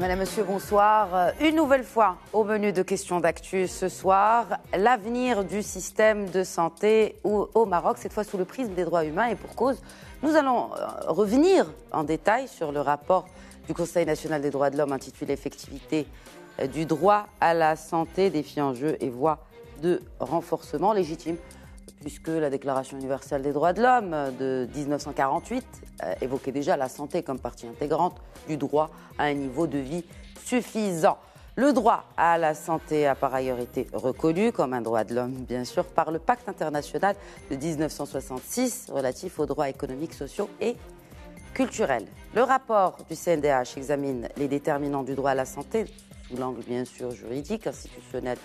Madame, Monsieur, bonsoir. Euh, une nouvelle fois au menu de questions d'actu ce soir, l'avenir du système de santé au Maroc, cette fois sous le prisme des droits humains et pour cause. Nous allons euh, revenir en détail sur le rapport du Conseil national des droits de l'homme intitulé Effectivité euh, du droit à la santé, défi en jeu et voie de renforcement légitime puisque la Déclaration universelle des droits de l'homme de 1948 euh, évoquait déjà la santé comme partie intégrante du droit à un niveau de vie suffisant. Le droit à la santé a par ailleurs été reconnu comme un droit de l'homme, bien sûr, par le Pacte international de 1966 relatif aux droits économiques, sociaux et culturels. Le rapport du CNDH examine les déterminants du droit à la santé sous l'angle, bien sûr, juridique, institutionnel,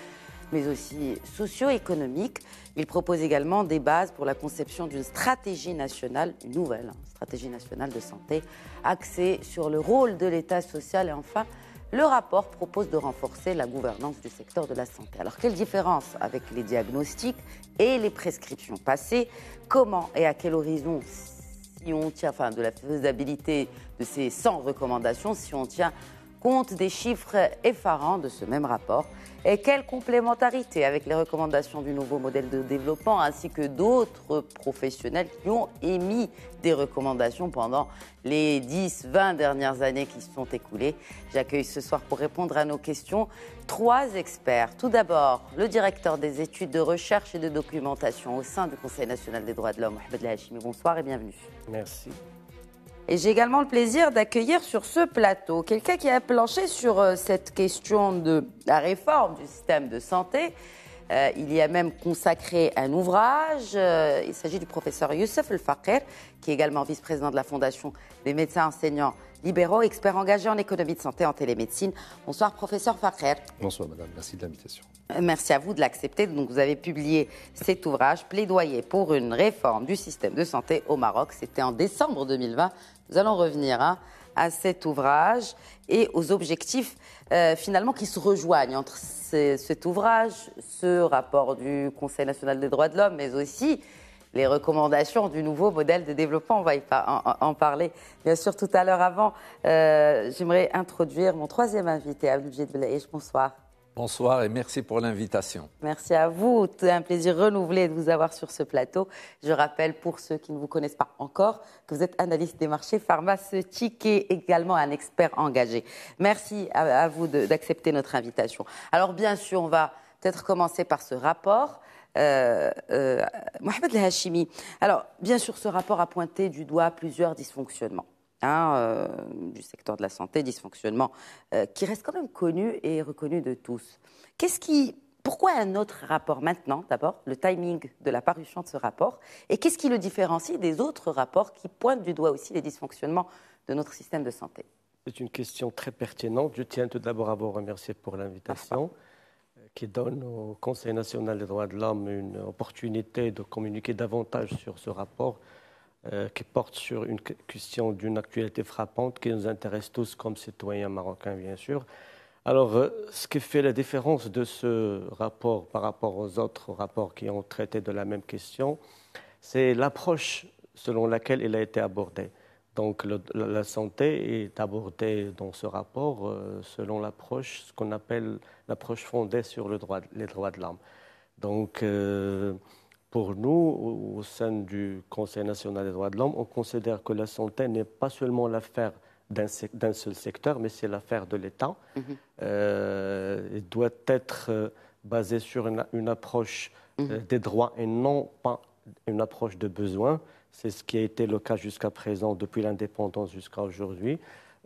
mais aussi socio-économiques. Il propose également des bases pour la conception d'une stratégie nationale, une nouvelle stratégie nationale de santé, axée sur le rôle de l'État social et enfin le rapport propose de renforcer la gouvernance du secteur de la santé. Alors quelle différence avec les diagnostics et les prescriptions passées Comment et à quel horizon si on tient, enfin de la faisabilité de ces 100 recommandations, si on tient compte des chiffres effarants de ce même rapport et quelle complémentarité avec les recommandations du nouveau modèle de développement ainsi que d'autres professionnels qui ont émis des recommandations pendant les 10-20 dernières années qui se sont écoulées. J'accueille ce soir pour répondre à nos questions trois experts. Tout d'abord, le directeur des études de recherche et de documentation au sein du Conseil national des droits de l'homme, Mohamed Lahachimi. Bonsoir et bienvenue. Merci. Et j'ai également le plaisir d'accueillir sur ce plateau quelqu'un qui a planché sur euh, cette question de la réforme du système de santé. Euh, il y a même consacré un ouvrage. Euh, il s'agit du professeur Youssef El Fakir, qui est également vice-président de la Fondation des médecins enseignants libéraux, experts engagés en économie de santé en télémédecine. Bonsoir, professeur Fakher. Bonsoir, madame. Merci de l'invitation. Euh, merci à vous de l'accepter. Donc, vous avez publié cet ouvrage, Plaidoyer pour une réforme du système de santé au Maroc. C'était en décembre 2020. Nous allons revenir hein, à cet ouvrage et aux objectifs euh, finalement qui se rejoignent entre cet ouvrage, ce rapport du Conseil national des droits de l'homme, mais aussi les recommandations du nouveau modèle de développement. On va y en, en, parler bien sûr tout à l'heure. Avant, euh, j'aimerais introduire mon troisième invité, de Belaïch. Bonsoir. Bonsoir et merci pour l'invitation. Merci à vous. C'est un plaisir renouvelé de vous avoir sur ce plateau. Je rappelle pour ceux qui ne vous connaissent pas encore que vous êtes analyste des marchés pharmaceutiques et également un expert engagé. Merci à vous d'accepter notre invitation. Alors bien sûr, on va peut-être commencer par ce rapport euh, euh, Mohamed El Alors, bien sûr, ce rapport a pointé du doigt plusieurs dysfonctionnements. Hein, euh, du secteur de la santé, dysfonctionnements qui restent quand même connus et reconnus de tous. pourquoi un autre rapport maintenant, d'abord, le timing de la parution de ce rapport, et qu'est-ce qui le différencie des autres rapports qui pointent du doigt aussi les dysfonctionnements de notre système de santé C'est une question très pertinente. Je tiens tout d'abord à vous remercier pour l'invitation qui donne au Conseil national des droits de l'homme une opportunité de communiquer davantage sur ce rapport euh, qui porte sur une question d'une actualité frappante qui nous intéresse tous comme citoyens marocains, bien sûr. Alors, euh, ce qui fait la différence de ce rapport par rapport aux autres rapports qui ont traité de la même question, c'est l'approche selon laquelle il a été abordé. Donc la santé est abordée dans ce rapport euh, selon l'approche, ce qu'on appelle l'approche fondée sur les droits de l'homme. Donc euh, pour nous, au sein du Conseil national des droits de l'homme, on considère que la santé n'est pas seulement l'affaire d'un seul secteur, mais c'est l'affaire de l'État. Mm-hmm. Elle euh, doit être basée sur une, approche mm-hmm. des droits et non pas une approche de besoins, c'est ce qui a été le cas jusqu'à présent, depuis l'indépendance jusqu'à aujourd'hui.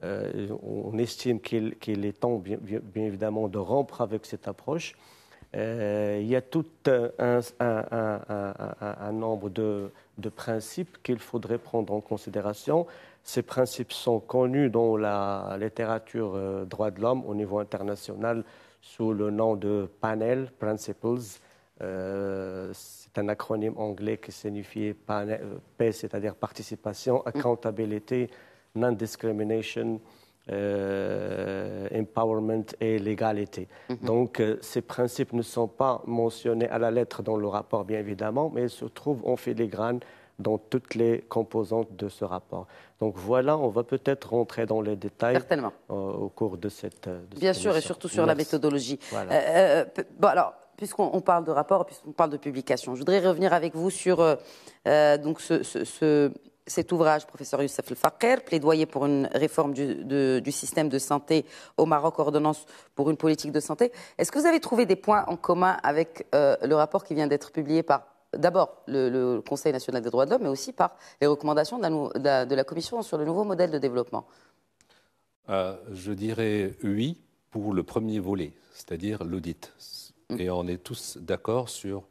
Euh, on estime qu'il est temps, bien, évidemment, de rompre avec cette approche. Euh, il y a tout un, nombre de, principes qu'il faudrait prendre en considération. Ces principes sont connus dans la littérature droit euh, droits de l'homme au niveau international sous le nom de panel principles un acronyme anglais qui signifie P, euh, c'est-à-dire participation, mm. accountability, non-discrimination, euh, empowerment et l'égalité. Mm-hmm. Donc euh, ces principes ne sont pas mentionnés à la lettre dans le rapport, bien évidemment, mais ils se trouvent en filigrane dans toutes les composantes de ce rapport. Donc voilà, on va peut-être rentrer dans les détails au cours de cette... bien sûr, et surtout sur la méthodologie. bon, alors, puisqu'on parle de rapport, puisqu'on parle de publication, je voudrais revenir avec vous sur euh, euh, cet ouvrage, professeur Youssef el plaidoyer pour une réforme du, système de santé au Maroc, ordonnance pour une politique de santé. Est-ce que vous avez trouvé des points en commun avec euh, le rapport qui vient d'être publié par d'abord le, Conseil national des droits de l'homme, mais aussi par les recommandations de la, Commission sur le nouveau modèle de développement Je dirais oui pour le premier volet, c'est-à-dire l'audit. Et on est tous d'accord sur,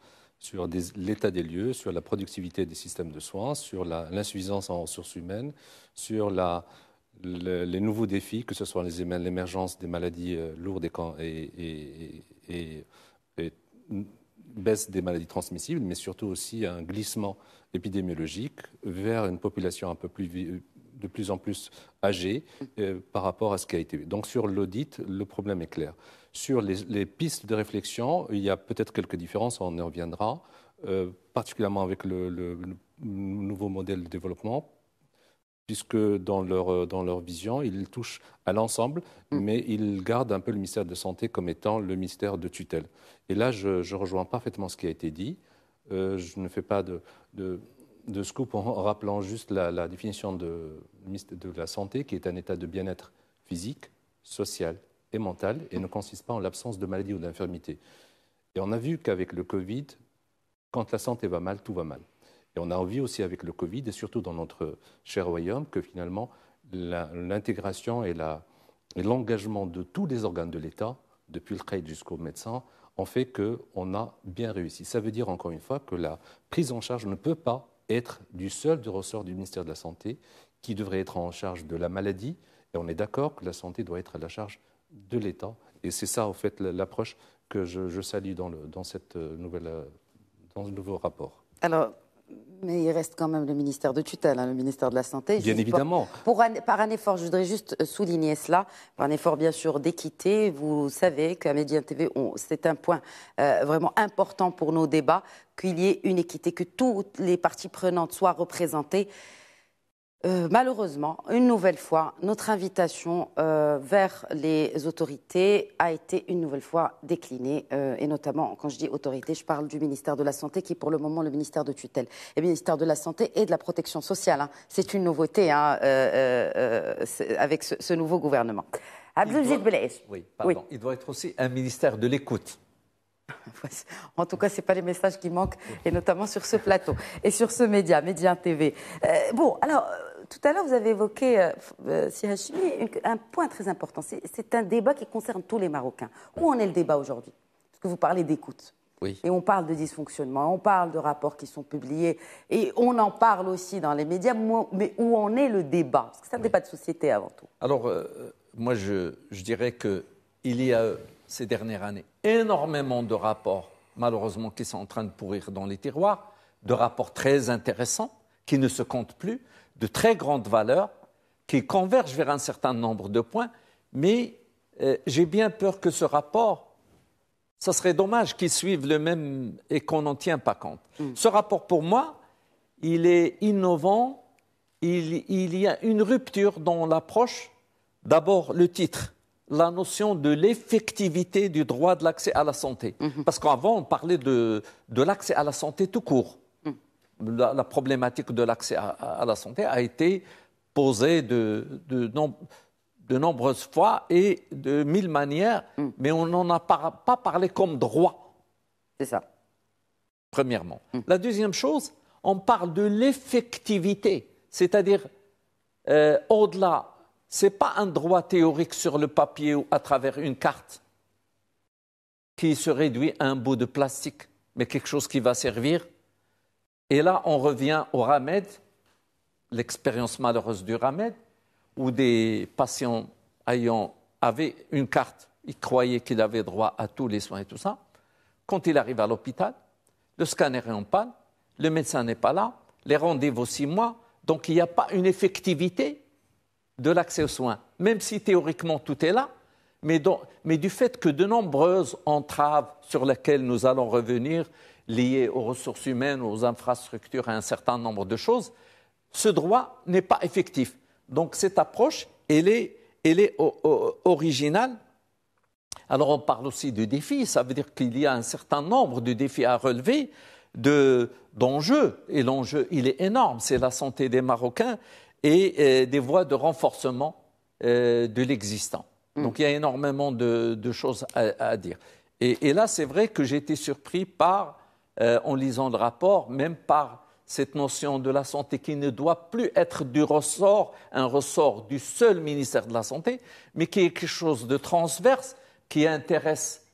l'état des lieux, sur la productivité des systèmes de soins, sur l'insuffisance en ressources humaines, sur les nouveaux défis, que ce soit l'émergence des maladies euh, lourdes et, et, baisse des maladies transmissibles, mais surtout aussi un glissement épidémiologique vers une population un peu plus de plus en plus âgée euh, par rapport à ce qui a été. Donc sur l'audit, le problème est clair sur les, pistes de réflexion. Il y a peut-être quelques différences, on y reviendra, euh, particulièrement avec le, nouveau modèle de développement, puisque dans leur, euh, vision, ils touchent à l'ensemble, mm. mais ils gardent un peu le ministère de Santé comme étant le ministère de tutelle. Et là, je, rejoins parfaitement ce qui a été dit. Euh, je ne fais pas de, scoop en rappelant juste la, définition de la santé, qui est un état de bien-être physique, social, et mentale et ne consiste pas en l'absence de maladie ou d'infirmité. Et on a vu qu'avec le Covid, quand la santé va mal, tout va mal. Et on a vu aussi avec le Covid, et surtout dans notre cher royaume, que finalement, l'intégration et l'engagement de tous les organes de l'État, depuis le trait jusqu'au médecin, ont fait qu'on a bien réussi. Ça veut dire, encore une fois, que la prise en charge ne peut pas être du seul du ressort du ministère de la Santé, qui devrait être en charge de la maladie. Et on est d'accord que la santé doit être à la charge de l'État. Et c'est ça, en fait, l'approche que je, salue dans, cette euh, nouvelle, euh, dans ce nouveau rapport. Alors, mais il reste quand même le ministère de tutelle, hein, le ministère de la Santé. Bien évidemment. Pour, par un effort, je voudrais juste euh, souligner cela, par un effort bien sûr d'équité, vous savez qu'à Média TV, c'est un point vraiment important pour nos débats, qu'il y ait une équité, que toutes les parties prenantes soient représentées. Euh, malheureusement, une nouvelle fois, notre invitation euh, vers les autorités a été une nouvelle fois déclinée, euh, et notamment, quand je dis autorité, je parle du ministère de la Santé, qui est pour le moment le ministère de tutelle, et ministère de la Santé et de la Protection sociale. Hein. C'est une nouveauté hein, avec ce, nouveau gouvernement. Oui, pardon. Il doit être aussi un ministère de l'écoute. En tout cas, ce n'est pas les messages qui manquent, et notamment sur ce plateau et sur ce média, Média TV. bon, alors, tout à l'heure, vous avez évoqué, euh, euh, un point très important. C'est un débat qui concerne tous les Marocains. Où en est le débat aujourd'hui Parce que vous parlez d'écoute. Et on parle de dysfonctionnement, on parle de rapports qui sont publiés, et on en parle aussi dans les médias, mais où en est le débat Parce que c'est un débat de société avant tout. Alors, euh, moi, je, je dirais qu'il y a, ces dernières années, énormément de rapports, malheureusement, qui sont en train de pourrir dans les tiroirs, de rapports très intéressants, qui ne se comptent plus, de très grande valeur qui convergent vers un certain nombre de points, mais euh, j'ai bien peur que ce rapport, ça serait dommage qu'il suive le même et qu'on n'en tient pas compte. Mm. Ce rapport, pour moi, il est innovant, il, y a une rupture dans l'approche. D'abord, le titre, la notion de l'effectivité du droit de l'accès à la santé. Mm-hmm. Parce qu'avant, on parlait de l'accès à la santé tout court la, problématique de l'accès à, la santé a été posée de, nombreuses fois et de mille manières, mm. mais on n'en a pas parlé comme droit. C'est ça. Premièrement. Mm. La deuxième chose, on parle de l'effectivité, c'est-à-dire euh, au-delà, ce n'est pas un droit théorique sur le papier ou à travers une carte qui se réduit à un bout de plastique, mais quelque chose qui va servir et là, on revient au Ramed, l'expérience malheureuse du Ramed, où des patients ayant, avaient une carte, ils croyaient qu'ils avaient droit à tous les soins et tout ça. Quand ils arrivent à l'hôpital, le scanner est en panne, le médecin n'est pas là, les rendez-vous six mois, donc il n'y a pas une effectivité de l'accès aux soins, même si théoriquement tout est là, mais, du fait que de nombreuses entraves sur lesquelles nous allons revenir liées aux ressources humaines, aux infrastructures, à un certain nombre de choses, ce droit n'est pas effectif. Donc cette approche, elle est, elle est originale. Alors on parle aussi de défis, ça veut dire qu'il y a un certain nombre de défis à relever, d'enjeux, et l'enjeu, il est énorme, c'est la santé des Marocains et euh, des voies de renforcement euh, de l'existant. Mm. Donc il y a énormément de, choses à, dire. Et, et là, c'est vrai que j'ai été surpris par euh, en lisant le rapport, même par cette notion de la santé qui ne doit plus être du ressort, un ressort du seul ministère de la Santé, mais qui est quelque chose de transverse qui intéresse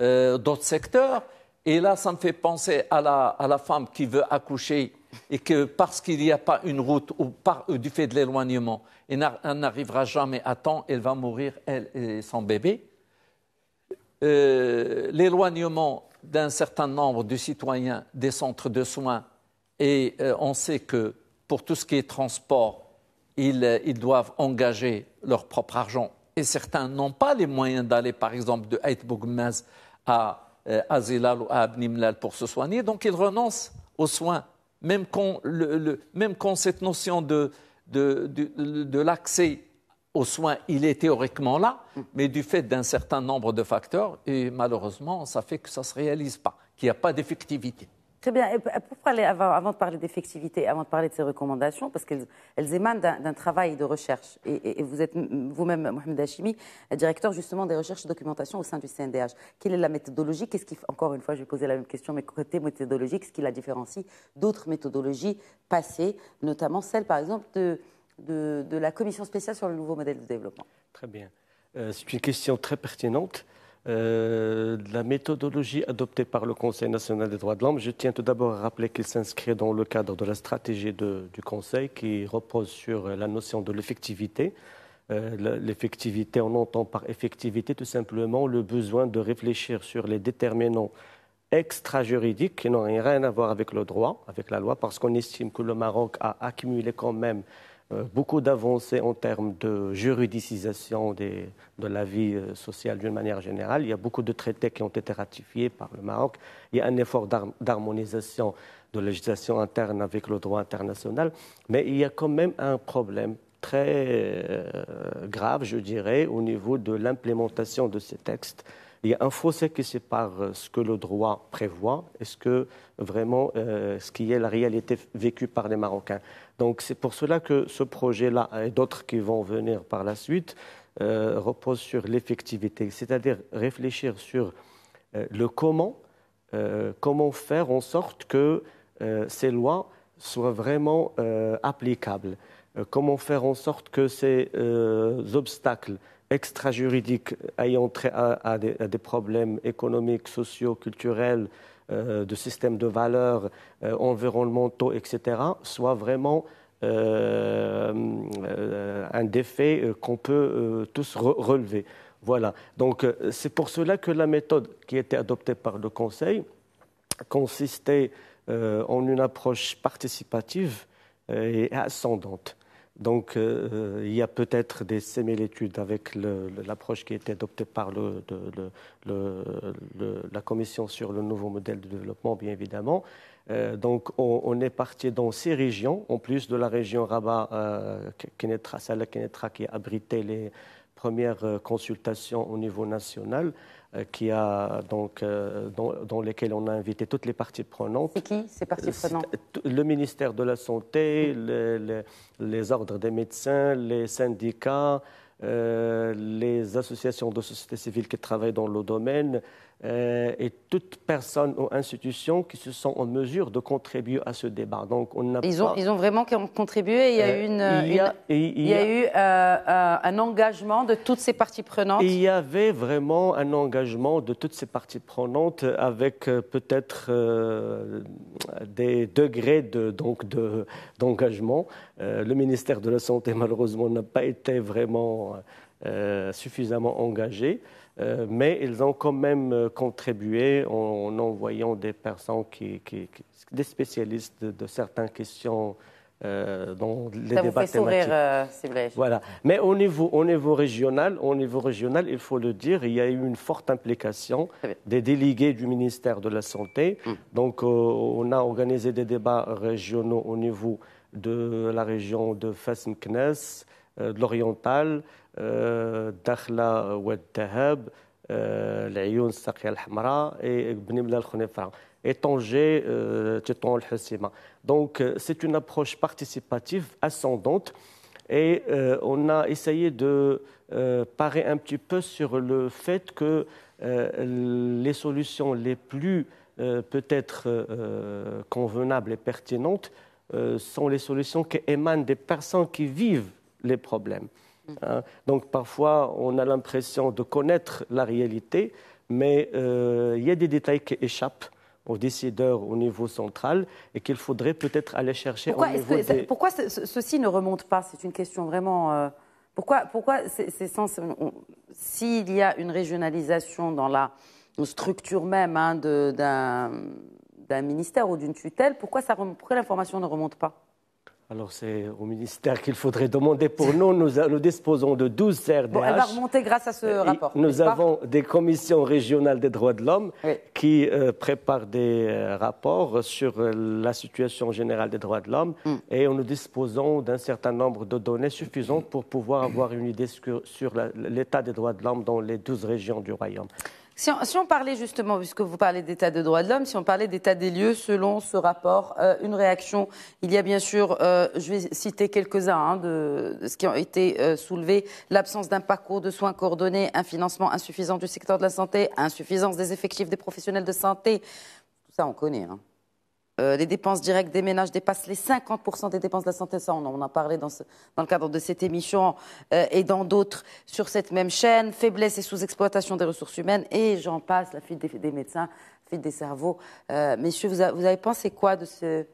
euh, d'autres secteurs. Et là, ça me fait penser à la, femme qui veut accoucher et que parce qu'il n'y a pas une route ou, euh, du fait de l'éloignement, elle n'arrivera jamais à temps, elle va mourir, elle et son bébé. l'éloignement d'un certain nombre de citoyens des centres de soins et euh, on sait que pour tout ce qui est transport, euh, ils, doivent engager leur propre argent. Et certains n'ont pas les moyens d'aller, par exemple, de Heidelberg Boukmez à, Azilal euh, ou à Abnimlal pour se soigner, donc ils renoncent aux soins, même quand, cette notion de l'accès aux soins, il est théoriquement là, mais du fait d'un certain nombre de facteurs, et malheureusement, ça fait que ça ne se réalise pas, qu'il n'y a pas d'effectivité. Très bien. Et pour avant, de parler d'effectivité, avant de parler de ces recommandations, parce qu'elles émanent d'un travail de recherche, et, vous êtes vous-même, Mohamed Hachimi, directeur justement des recherches et documentation au sein du CNDH. Quelle est la méthodologie Qu'est-ce qui, encore une fois, je vais poser la même question, mais côté méthodologique, ce qui la différencie d'autres méthodologies passées, notamment celle, par exemple, de de, la commission spéciale sur le nouveau modèle de développement. Très bien. Euh, c'est une question très pertinente. Euh, la méthodologie adoptée par le Conseil national des droits de l'homme, je tiens tout d'abord à rappeler qu'il s'inscrit dans le cadre de la stratégie du Conseil qui repose sur euh, la notion de l'effectivité. l'effectivité, on entend par effectivité tout simplement le besoin de réfléchir sur les déterminants extrajuridiques qui n'ont rien à voir avec le droit, avec la loi, parce qu'on estime que le Maroc a accumulé quand même euh, beaucoup d'avancées en termes de juridicisation de la vie euh, sociale d'une manière générale. Il y a beaucoup de traités qui ont été ratifiés par le Maroc. Il y a un effort d'harmonisation de législation interne avec le droit international. Mais il y a quand même un problème très euh, grave, je dirais, au niveau de l'implémentation de ces textes. Il y a un fossé qui sépare ce que le droit prévoit et ce que vraiment ce qui est la réalité vécue par les Marocains. Donc c'est pour cela que ce projet-là et d'autres qui vont venir par la suite euh, reposent sur l'effectivité, c'est-à-dire réfléchir sur euh, le comment, comment faire en sorte que ces lois soient vraiment applicables, comment faire en sorte que ces obstacles extrajuridiques ayant trait à, des, problèmes économiques, sociaux, culturels, euh, de systèmes de valeurs euh, environnementaux, etc., soit vraiment euh, un défait qu'on peut tous relever. Voilà. Donc c'est pour cela que la méthode qui était adoptée par le Conseil consistait en une approche participative et ascendante. Donc euh, euh, il y a peut-être des similitudes avec l'approche qui a été adoptée par la Commission sur le nouveau modèle de développement, bien évidemment. Euh, donc on, est parti dans ces régions, en plus de la région Rabat, euh, qui abritait les premières consultations au niveau national. Euh, qui dans, euh, lesquels on a invité toutes les parties prenantes. C'est qui ces parties euh, prenantes Le ministère de la Santé, mm-hmm. les, ordres des médecins, les syndicats, les associations de sociétés civiles qui travaillent dans le domaine, euh, et toutes personnes ou institutions qui se sont en mesure de contribuer à ce débat. Donc ils, ont, vraiment contribué. Il y a eu, un engagement de toutes ces parties prenantes. Il y avait vraiment un engagement de toutes ces parties prenantes avec euh, peut-être euh, des degrés donc d'engagement. le ministère de la Santé, malheureusement, n'a pas été vraiment suffisamment engagé. Euh, mais ils ont quand même euh, contribué en, envoyant des personnes des spécialistes de, certaines questions euh, dans les Ça débats vous fait sourire, euh, voilà. Mais au niveau, régional, au niveau régional, il faut le dire, il y a eu une forte implication des délégués du ministère de la santé. Mm. Donc, on a organisé des débats régionaux au niveau de la région de fass de l'Oriental, et euh, Donc, euh, c'est une approche participative, ascendante, et euh, on a essayé de euh, parer un petit peu sur le fait que les solutions les plus peut-être convenables et pertinentes sont les solutions qui émanent des personnes qui vivent les problèmes. Hein. donc parfois, on a l'impression de connaître la réalité, mais euh, il y a des détails qui échappent aux décideurs au niveau central et qu'il faudrait peut-être aller chercher pourquoi au niveau Pourquoi ceci ne remonte pas C'est une question vraiment... Euh, pourquoi pourquoi, s'il y a une régionalisation dans la structure même hein, d'un ministère ou d'une tutelle, pourquoi, pourquoi l'information ne remonte pas alors c'est au ministère qu'il faudrait demander pour nous. Nous, disposons de 12 CRDH. elle va remonter grâce à ce rapport. Nous avons des commissions régionales des droits de l'homme qui euh, préparent des euh, rapports sur euh, la situation générale des droits de l'homme hmm. et nous disposons d'un certain nombre de données suffisantes pour pouvoir avoir une idée sur, sur l'état des droits de l'homme dans les 12 régions du royaume. Si on, parlait justement, puisque vous parlez d'état de droit de l'homme, si on parlait d'état des lieux selon ce rapport, euh, une réaction, il y a bien sûr, euh, je vais citer quelques-uns hein, de, ce qui a été euh, soulevé, l'absence d'un parcours de soins coordonnés, un financement insuffisant du secteur de la santé, insuffisance des effectifs des professionnels de santé, tout ça on connaît. Hein les euh, dépenses directes des ménages dépassent les 50% des dépenses de la santé. Ça, on en a parlé dans, le cadre de cette émission euh, et dans d'autres sur cette même chaîne. Faiblesse et sous-exploitation des ressources humaines. Et j'en passe, la fuite des, médecins, la fuite des cerveaux. Euh, messieurs, vous, avez pensé quoi de ce,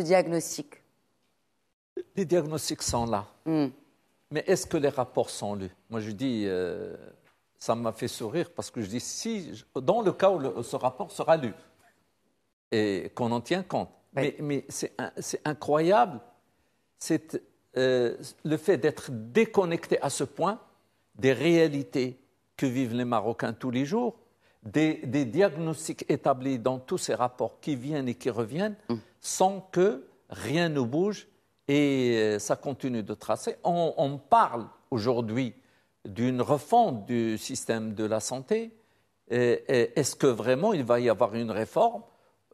diagnostic Les diagnostics sont là. Hmm. Mais est-ce que les rapports sont lus Moi, je dis, ça m'a fait sourire parce que je dis, si, dans le cas où ce rapport sera lu, et qu'on en tient compte. Mais, c'est incroyable c'est, euh, le fait d'être déconnecté à ce point des réalités que vivent les Marocains tous les jours, des, diagnostics établis dans tous ces rapports qui viennent et qui reviennent, mm. sans que rien ne bouge et euh, ça continue de tracer. on parle aujourd'hui d'une refonte du système de la santé. Est-ce que vraiment il va y avoir une réforme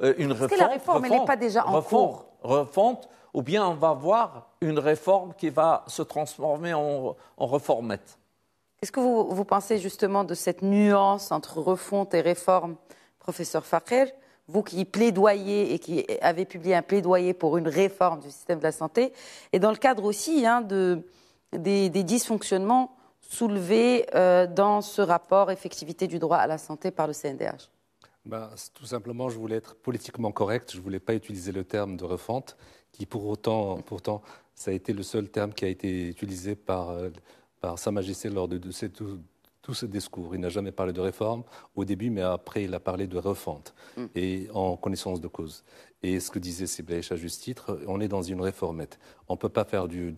euh, une réforme. la réforme, refonte, n'est pas déjà en ou bien on va voir une réforme qui va se transformer en, en reformette. Qu'est-ce que vous, pensez justement de cette nuance entre refonte et réforme, professeur Fakher vous qui plaidoyez et qui avez publié un plaidoyer pour une réforme du système de la santé, et dans le cadre aussi hein, de, des, dysfonctionnements soulevés euh, dans ce rapport effectivité du droit à la santé par le CNDH. Ben, tout simplement, je voulais être politiquement correct. Je ne voulais pas utiliser le terme de refonte, qui pour autant, pourtant, ça a été le seul terme qui a été utilisé par, euh, par Sa Majesté lors de, de, ces tout ce discours. Il n'a jamais parlé de réforme au début, mais après, il a parlé de refonte, mm. et en connaissance de cause. Et ce que disait Siblaïch à juste titre, on est dans une réformette. On ne peut pas faire du,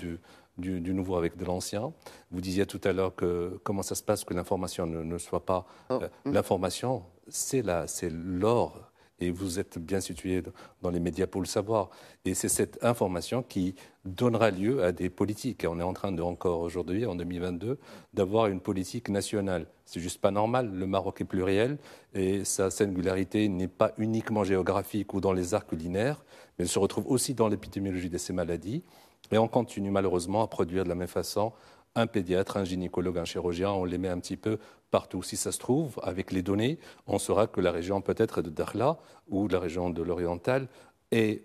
nouveau avec de l'ancien. Vous disiez tout à l'heure que comment ça se passe que l'information ne, soit pas. Oh. Euh, l'information, c'est là, c'est l'or. Et vous êtes bien situé dans les médias pour le savoir. Et c'est cette information qui donnera lieu à des politiques. Et on est en train de, encore aujourd'hui, en 2022, d'avoir une politique nationale. C'est juste pas normal. Le Maroc est pluriel et sa singularité n'est pas uniquement géographique ou dans les arts culinaires, mais elle se retrouve aussi dans l'épidémiologie de ces maladies. Et on continue malheureusement à produire de la même façon un pédiatre, un gynécologue, un chirurgien, on les met un petit peu partout. Si ça se trouve, avec les données, on saura que la région peut-être de Dakhla ou de la région de l'Oriental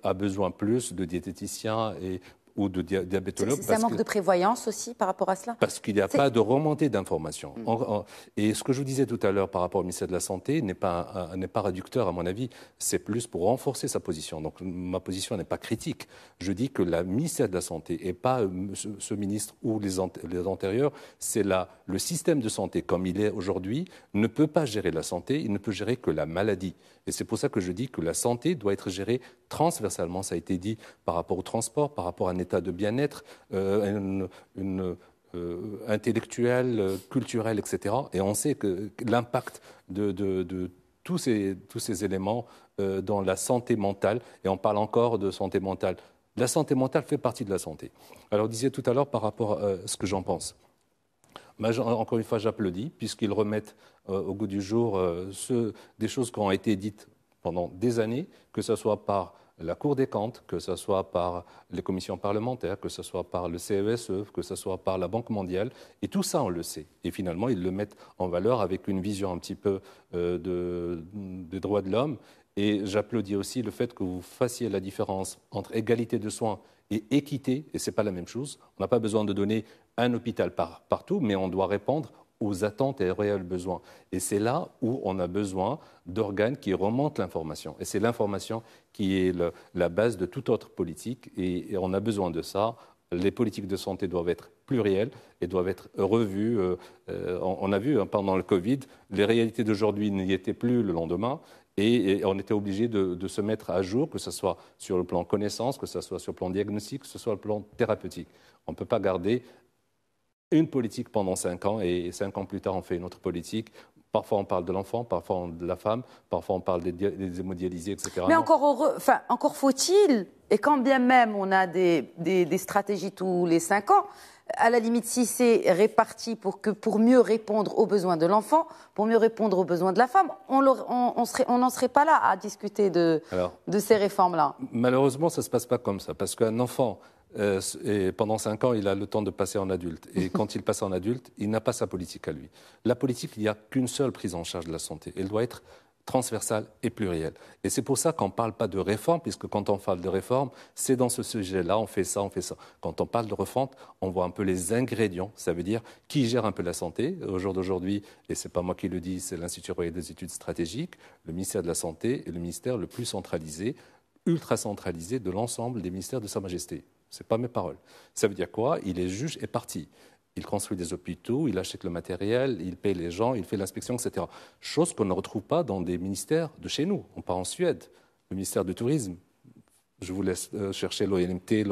a besoin plus de diététiciens et ou de diabétologue. C'est un manque de prévoyance aussi par rapport à cela Parce qu'il n'y a pas de remontée d'informations. Et ce que je vous disais tout à l'heure par rapport au ministère de la Santé n'est pas, pas réducteur, à mon avis. C'est plus pour renforcer sa position. Donc ma position n'est pas critique. Je dis que le ministère de la Santé et pas euh, ce, ministre ou les, les antérieurs, c'est le système de santé comme il est aujourd'hui ne peut pas gérer la santé, il ne peut gérer que la maladie. Et c'est pour ça que je dis que la santé doit être gérée transversalement. Ça a été dit par rapport au transport, par rapport à un état de bien-être, euh, une, euh, intellectuel, culturel, etc. Et on sait que, l'impact de, tous, ces, éléments euh, dans la santé mentale, et on parle encore de santé mentale, la santé mentale fait partie de la santé. Alors, disais tout à l'heure par rapport à ce que j'en pense. encore une fois, j'applaudis, puisqu'ils remettent euh, au goût du jour euh, des choses qui ont été dites pendant des années, que ce soit par la Cour des comptes, que ce soit par les commissions parlementaires, que ce soit par le CESE, e, que ce soit par la Banque mondiale. Et tout ça, on le sait. Et finalement, ils le mettent en valeur avec une vision un petit peu euh, des droits de l'homme. Et j'applaudis aussi le fait que vous fassiez la différence entre égalité de soins et équité, et ce n'est pas la même chose. On n'a pas besoin de donner un hôpital partout, mais on doit répondre aux attentes et aux réels besoins. Et c'est là où on a besoin d'organes qui remontent l'information. Et c'est l'information qui est la base de toute autre politique. Et, on a besoin de ça les politiques de santé doivent être plurielles et doivent être revues. Euh, euh, on, a vu hein, pendant le Covid, les réalités d'aujourd'hui n'y étaient plus le lendemain. Et, on était obligé de, de, se mettre à jour, que ce soit sur le plan connaissance, que ce soit sur le plan diagnostic, que ce soit le plan thérapeutique. On ne peut pas garder une politique pendant cinq ans et cinq ans plus tard, on fait une autre politique. Parfois, on parle de l'enfant, parfois de la femme, parfois on parle des, des etc. Mais encore, enfin, encore faut-il, et quand bien même on a des, stratégies tous les cinq ans, à la limite, si c'est réparti pour, que, pour mieux répondre aux besoins de l'enfant, pour mieux répondre aux besoins de la femme, on n'en serait pas là à discuter de, de ces réformes-là. Malheureusement, ça ne se passe pas comme ça, parce qu'un enfant euh, et pendant cinq ans, il a le temps de passer en adulte. Et quand il passe en adulte, il n'a pas sa politique à lui. La politique, il n'y a qu'une seule prise en charge de la santé. Elle doit être transversale et plurielle. Et c'est pour ça qu'on ne parle pas de réforme, puisque quand on parle de réforme, c'est dans ce sujet-là, on fait ça, on fait ça. Quand on parle de refonte, on voit un peu les ingrédients, ça veut dire qui gère un peu la santé. Au jour d'aujourd'hui, et c'est pas moi qui le dis, c'est l'Institut royal des études stratégiques, le ministère de la Santé et le ministère le plus centralisé, ultra centralisé de l'ensemble des ministères de Sa Majesté. Ce n'est pas mes paroles. Ça veut dire quoi Il est juge et parti. Il construit des hôpitaux, il achète le matériel, il paye les gens, il fait l'inspection, etc. Chose qu'on ne retrouve pas dans des ministères de chez nous. On part en Suède, le ministère du Tourisme. Je vous laisse euh, chercher l'ONMT,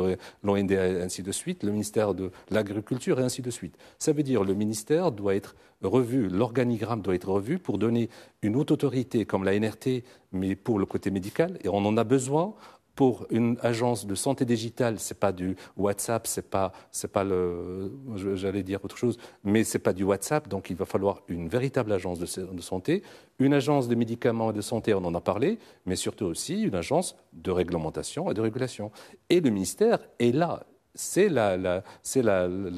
l'OND, ainsi de suite, le ministère de l'Agriculture, et ainsi de suite. Ça veut dire que le ministère doit être revu, l'organigramme doit être revu pour donner une haute autorité comme la NRT, mais pour le côté médical. Et on en a besoin pour une agence de santé digitale, n'est pas du WhatsApp, c'est pas, pas le, j'allais dire autre chose, mais ce n'est pas du WhatsApp, donc il va falloir une véritable agence de santé, une agence de médicaments et de santé, on en a parlé, mais surtout aussi une agence de réglementation et de régulation. Et le ministère est là, c'est la,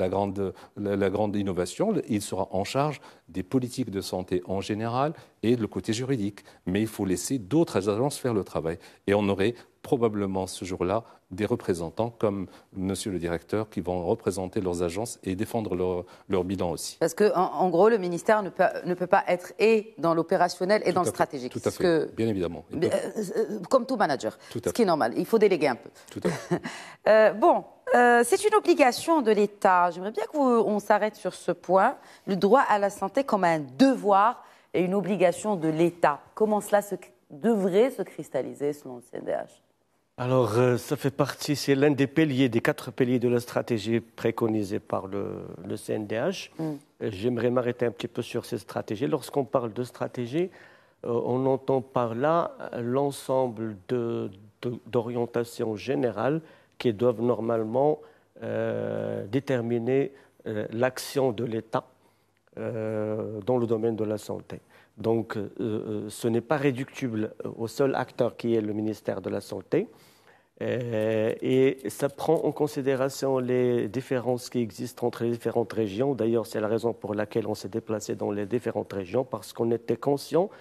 grande, innovation. Il sera en charge des politiques de santé en général et le côté juridique. Mais il faut laisser d'autres agences faire le travail. Et on aurait probablement ce jour-là des représentants comme monsieur le directeur qui vont représenter leurs agences et défendre leur, bilan aussi. Parce que, en, gros, le ministère ne peut, pas être et dans l'opérationnel et dans le stratégique. Tout à fait, bien évidemment. Euh, euh, comme tout manager, tout ce qui est normal. Il faut déléguer un peu. Tout à fait. Euh, bon, euh, c'est une obligation de l'État. J'aimerais bien qu'on s'arrête sur ce point. Le droit à la santé comme un devoir et une obligation de l'État. Comment cela devrait se cristalliser selon le CNDH alors, euh, ça fait partie, c'est l'un des piliers, des quatre piliers de la stratégie préconisée par le, CNDH. Mm. Euh, j'aimerais m'arrêter un petit peu sur ces stratégies. Lorsqu'on parle de stratégie, on entend par là l'ensemble d'orientations générales qui doivent normalement euh, déterminer euh, l'action de l'État euh, dans le domaine de la santé. Donc ce n'est pas réductible au seul acteur qui est le ministère de la Santé. Et ça prend en considération les différences qui existent entre les différentes régions. D'ailleurs, c'est la raison pour laquelle on s'est déplacé dans les différentes régions, parce qu'on était conscient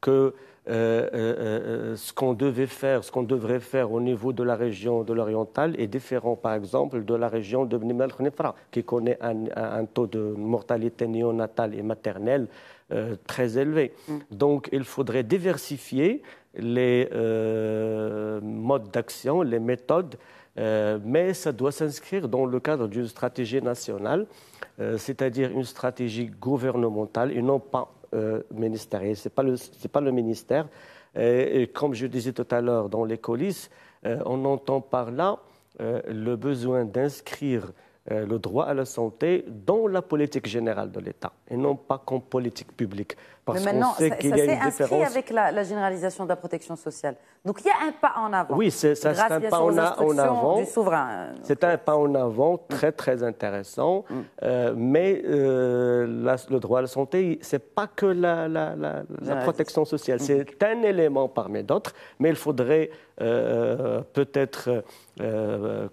que euh, euh, euh, ce qu'on devait faire, ce qu'on devrait faire au niveau de la région de l'Oriental est différent, par exemple, de la région de Bnimel Khnefra qui connaît un, taux de mortalité néonatale et maternelle très élevé. Mm. Donc, il faudrait diversifier les modes d'action, les méthodes, mais ça doit s'inscrire dans le cadre d'une stratégie nationale, c'est-à-dire une stratégie gouvernementale et non pas euh, ministériel. ce n'est pas, le, ministère. Et, et, comme je disais tout à l'heure, dans les coulisses, euh, on entend par là euh, le besoin d'inscrire le droit à la santé dans la politique générale de l'État et non pas comme politique publique. Parce Mais ça, s'est inscrit avec la, généralisation de la protection sociale. Donc il y a un pas en avant. Oui, c'est un pas en, avant. C'est un pas en avant très très intéressant. Mm. Euh, mais euh, le droit à la santé, c'est pas que la, protection sociale. Mm-hmm. C'est un élément parmi d'autres. Mais il faudrait euh, peut-être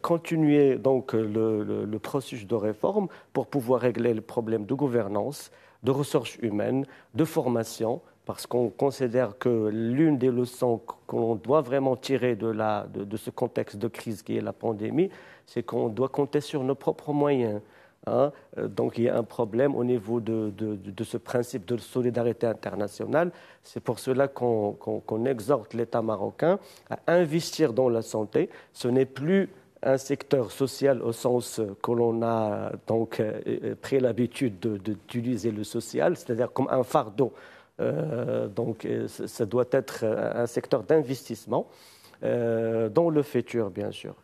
continuer donc le, processus de réforme pour pouvoir régler le problème de gouvernance, de ressources humaines, de formation, parce qu'on considère que l'une des leçons qu'on doit vraiment tirer de, la, de, ce contexte de crise qui est la pandémie, c'est qu'on doit compter sur nos propres moyens. Hein. Euh, donc il y a un problème au niveau de, ce principe de solidarité internationale. C'est pour cela qu'on exhorte l'État marocain à investir dans la santé. Ce n'est plus un secteur social au sens euh, que l'on a donc euh, euh, pris l'habitude d'utiliser le social, c'est-à-dire comme un fardeau. donc ça doit être un secteur d'investissement dans le futur, bien sûr,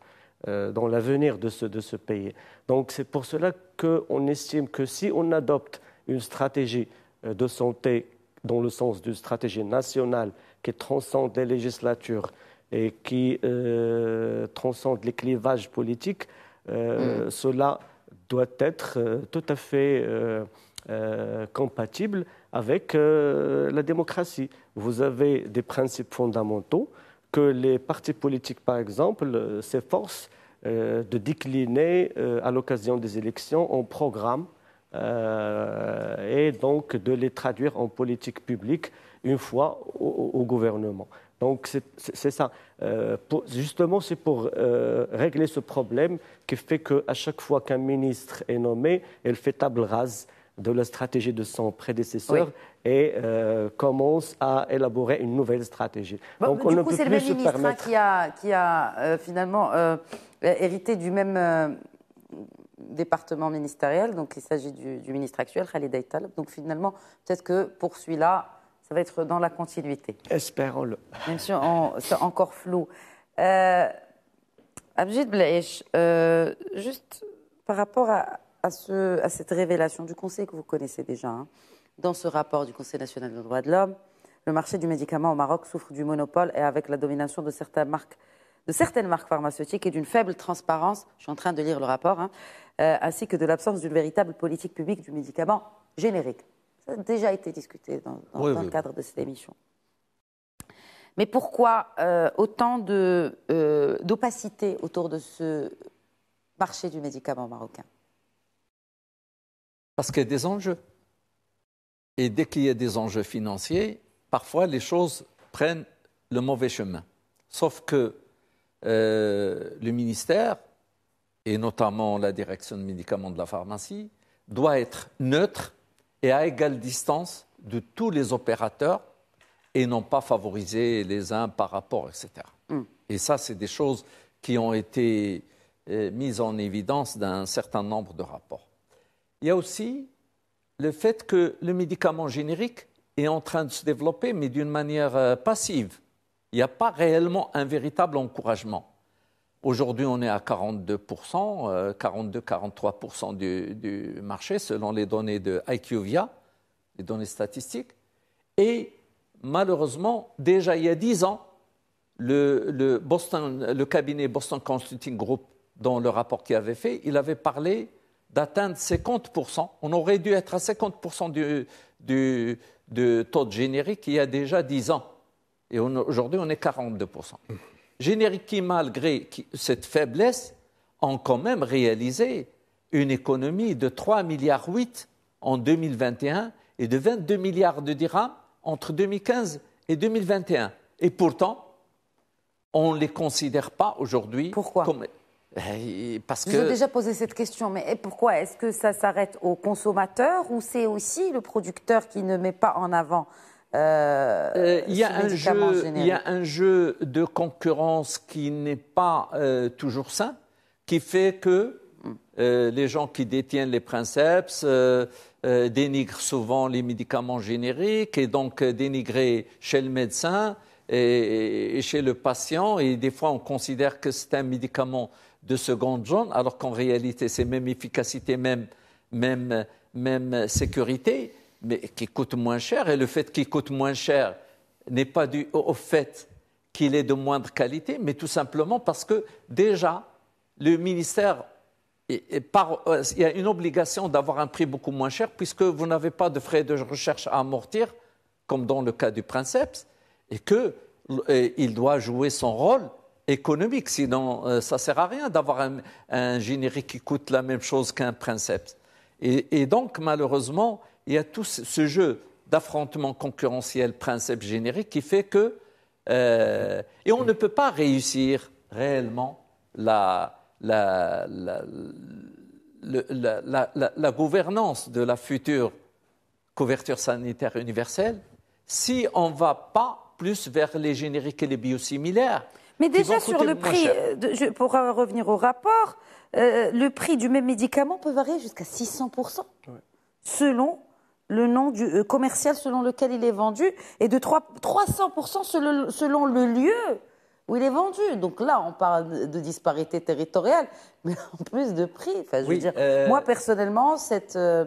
dans l'avenir de ce, de ce pays. Donc c'est pour cela qu'on estime que si on adopte une stratégie de santé dans le sens d'une stratégie nationale qui transcende les législatures, et qui euh, transcende les clivages politiques, euh, mm. cela doit être euh, tout à fait compatible avec la démocratie. Vous avez des principes fondamentaux que les partis politiques, par exemple, s'efforcent de décliner à l'occasion des élections en programme et donc de les traduire en politique publique une fois au gouvernement. Donc c'est ça. Euh, justement, c'est pour euh, régler ce problème qui fait qu'à chaque fois qu'un ministre est nommé, elle fait table rase de la stratégie de son prédécesseur et euh, commence à élaborer une nouvelle stratégie. Donc on peut le même ministre hein, qui a, qui a finalement hérité du même département ministériel, donc il s'agit du, ministre actuel, Khalid Haïtal, Donc finalement, peut-être que pour celui-là, ça va être dans la continuité. Espérons-le. Même si c'est encore flou. Euh, Abjid Bleich, euh, juste par rapport à, cette révélation du Conseil que vous connaissez déjà, hein, dans ce rapport du Conseil national des droits de l'homme, le marché du médicament au Maroc souffre du monopole et avec la domination de certaines marques, pharmaceutiques et d'une faible transparence, je suis en train de lire le rapport, hein, euh, ainsi que de l'absence d'une véritable politique publique du médicament générique a déjà été discuté dans, le cadre de cette émission. Mais pourquoi euh, autant euh, d'opacité autour de ce marché du médicament marocain Parce qu'il y a des enjeux. Et dès qu'il y a des enjeux financiers, parfois les choses prennent le mauvais chemin. Sauf que euh, le ministère, et notamment la direction de médicaments de la pharmacie, doit être neutre et à égale distance de tous les opérateurs et non pas favoriser les uns par rapport, etc. Mm. Et ça, c'est des choses qui ont été euh, mises en évidence d'un certain nombre de rapports. Il y a aussi le fait que le médicament générique est en train de se développer, mais d'une manière euh, passive. Il n'y a pas réellement un véritable encouragement. Aujourd'hui, on est à 42%, 42-43% euh, du, du, marché selon les données de IQVIA, les données statistiques. Et malheureusement, déjà il y a 10 ans, le, cabinet Boston Consulting Group, dans le rapport qu'il avait fait, il avait parlé d'atteindre 50%. On aurait dû être à 50% du, taux de générique il y a déjà 10 ans. Et aujourd'hui, on est 42% génériques qui, malgré cette faiblesse, ont quand même réalisé une économie de 3,8 milliards en 2021 et de 22 milliards de dirhams entre 2015 et 2021. Et pourtant, on ne les considère pas aujourd'hui Pourquoi comme... Eh, parce que... déjà posé cette question, mais pourquoi Est-ce que ça s'arrête au consommateur ou c'est aussi le producteur qui ne met pas en avant euh, euh, il, y a un jeu, de concurrence qui n'est pas euh, toujours sain, qui fait que mm. les gens qui détiennent les principes dénigrent souvent les médicaments génériques et donc dénigrer chez le médecin et, chez le patient. Et des fois, on considère que c'est un médicament de seconde zone, alors qu'en réalité, c'est même efficacité, même sécurité mais qui coûte moins cher. Et le fait qu'il coûte moins cher n'est pas dû au fait qu'il est de moindre qualité, mais tout simplement parce que déjà, le ministère, euh, il y a une obligation d'avoir un prix beaucoup moins cher, puisque vous n'avez pas de frais de recherche à amortir, comme dans le cas du Princeps, et qu'il doit jouer son rôle économique, sinon euh, ça ne sert à rien d'avoir un, générique qui coûte la même chose qu'un Princeps. et donc, malheureusement, il y a tout ce jeu d'affrontement concurrentiel, principe générique, qui fait que. Euh, et on ne peut pas réussir réellement la, la, la, la, gouvernance de la future couverture sanitaire universelle si on ne va pas plus vers les génériques et les biosimilaires. Mais déjà sur le prix, euh, pour revenir au rapport, euh, le prix du même médicament peut varier jusqu'à 600% ouais. selon le nom du euh, commercial selon lequel il est vendu est de 300% selon, le lieu où il est vendu. Donc là, on parle de disparité territoriale, mais en plus de prix. Euh, moi personnellement, cette, euh,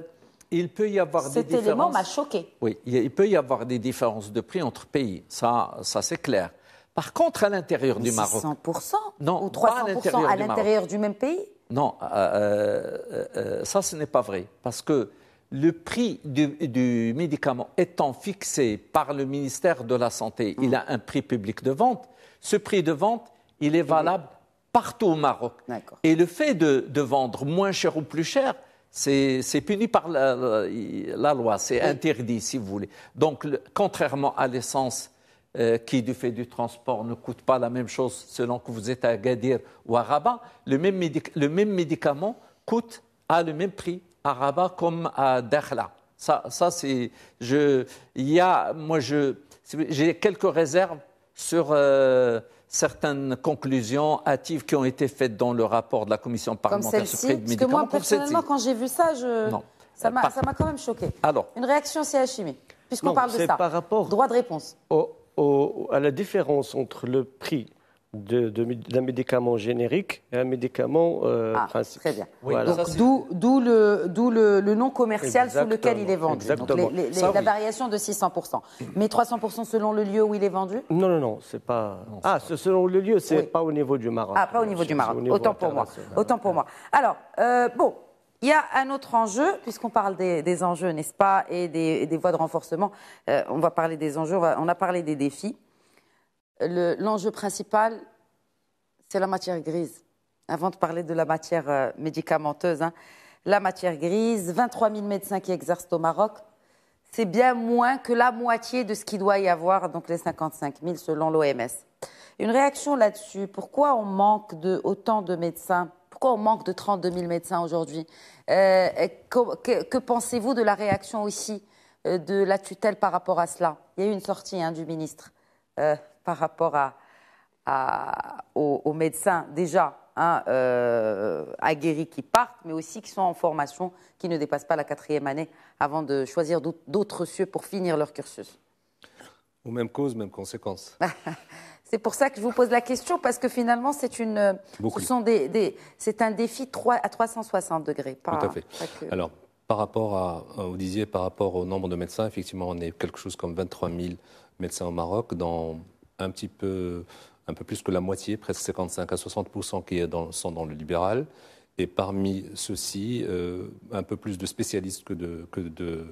il peut y avoir cet élément m'a choqué. Oui, il peut y avoir des différences de prix entre pays. Ça, ça c'est clair. Par contre, à l'intérieur du Maroc. 300 ou 300% à l'intérieur du, même pays Non, ça, ce n'est pas vrai. Parce que le prix du, médicament étant fixé par le ministère de la Santé, il mm. a un prix public de vente. Ce prix de vente, il est valable partout au Maroc. Et le fait de, vendre moins cher ou plus cher, c'est puni par la, loi, c'est interdit si vous voulez. Donc, contrairement à l'essence euh, qui, du fait du transport, ne coûte pas la même chose selon que vous êtes à Gadir ou à Rabat, le même médicament coûte à le même prix à Rabat comme à Dakhla. Ça, ça c'est. Je, y a, moi, j'ai quelques réserves sur euh, certaines conclusions hâtives qui ont été faites dans le rapport de la commission parlementaire sur le Parce que moi, personnellement, quand j'ai vu ça, je, ça m'a quand même choqué. Une réaction, c'est puisqu'on parle de ça. Par rapport Droit de réponse. à la différence entre le prix d'un médicament générique et un médicament euh, ah, Très bien. D'où le, le, nom commercial sous lequel il est vendu. Donc les, la variation de 600%. Mais 300% selon le lieu où il est vendu Non, non, non, c'est pas. ah, selon le lieu, c'est pas au niveau du Maroc. Ah, pas au niveau du Maroc. Autant pour moi. Autant pour moi. Alors, euh, bon, il y a un autre enjeu, puisqu'on parle des, des enjeux, n'est-ce pas, et des, des, voies de renforcement. Euh, on va parler des enjeux, on a parlé des défis l'enjeu principal, c'est la matière grise. Avant de parler de la matière euh, médicamenteuse, hein. la matière grise, 23 000 médecins qui exercent au Maroc, c'est bien moins que la moitié de ce qu'il doit y avoir, donc les 55 000 selon l'OMS. Une réaction là-dessus, pourquoi on manque de autant de médecins pourquoi on manque de 32 000 médecins aujourd'hui euh, Que, pensez-vous de la réaction aussi euh, de la tutelle par rapport à cela Il y a eu une sortie hein, du ministre par rapport à, aux, médecins déjà hein, euh, aguerris qui partent, mais aussi qui sont en formation, qui ne dépassent pas la quatrième année avant de choisir d'autres cieux pour finir leur cursus. Ou même cause, même conséquence. c'est pour ça que je vous pose la question, parce que finalement, c'est un défi à 360 degrés. Tout à fait. Alors, par rapport à, euh, vous disiez, par rapport au nombre de médecins, effectivement, on est quelque chose comme 23 000 médecins au Maroc. Dans un petit peu, un peu plus que la moitié, presque 55 à 60 qui sont dans le libéral. Et parmi ceux-ci, euh, un peu plus de spécialistes que, de,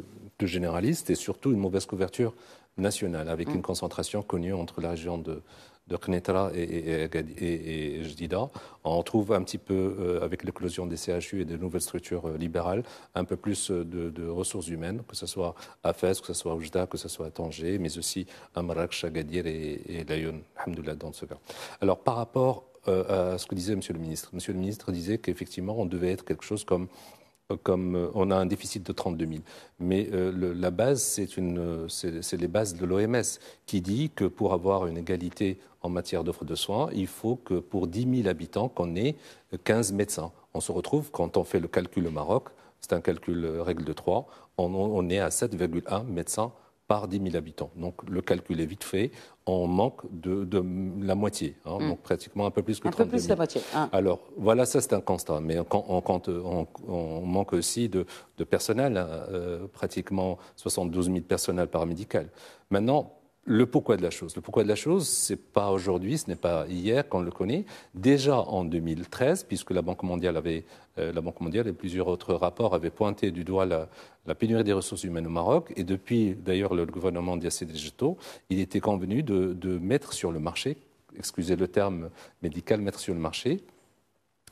généralistes, et surtout une mauvaise couverture nationale, avec mmh. une concentration connue entre la région de, de Knetra et, Jdida. On trouve un petit peu, euh, avec l'éclosion des CHU et des nouvelles structures euh, libérales, un peu plus euh, de, ressources humaines, que ce soit à Fès, que ce soit à Oujda, que ce soit à Tanger, mais aussi à Marrakech, Gadir et, et Layoun, dans ce cas. Alors, par rapport à ce que disait M. le ministre, Monsieur le ministre disait qu'effectivement, on devait être quelque chose comme comme euh, on a un déficit de 32 000. Mais euh, la base, c'est, une, euh, c'est, les bases de l'OMS qui dit que pour avoir une égalité en matière d'offre de soins, il faut que pour 10 000 habitants, qu'on ait 15 médecins. On se retrouve, quand on fait le calcul au Maroc, c'est un calcul règle de 3, on, on est à 7,1 médecins par 10 000 habitants. Donc le calcul est vite fait. On manque de, de la moitié, hein, hmm. donc pratiquement un peu plus que un peu plus de la moitié. Hein. Alors voilà, ça c'est un constat, mais on, on, on, on manque aussi de, de personnel, hein, euh, pratiquement 72 000 personnels paramédicaux. Maintenant, le pourquoi de la chose. Le pourquoi de la chose, n'est pas aujourd'hui, ce n'est pas hier qu'on le connaît. Déjà en 2013, puisque la Banque mondiale avait, euh, la Banque mondiale et plusieurs autres rapports avaient pointé du doigt la, pénurie des ressources humaines au Maroc. Et depuis, d'ailleurs, le gouvernement d'Yacine Digito, il était convenu de, mettre sur le marché, excusez le terme médical, mettre sur le marché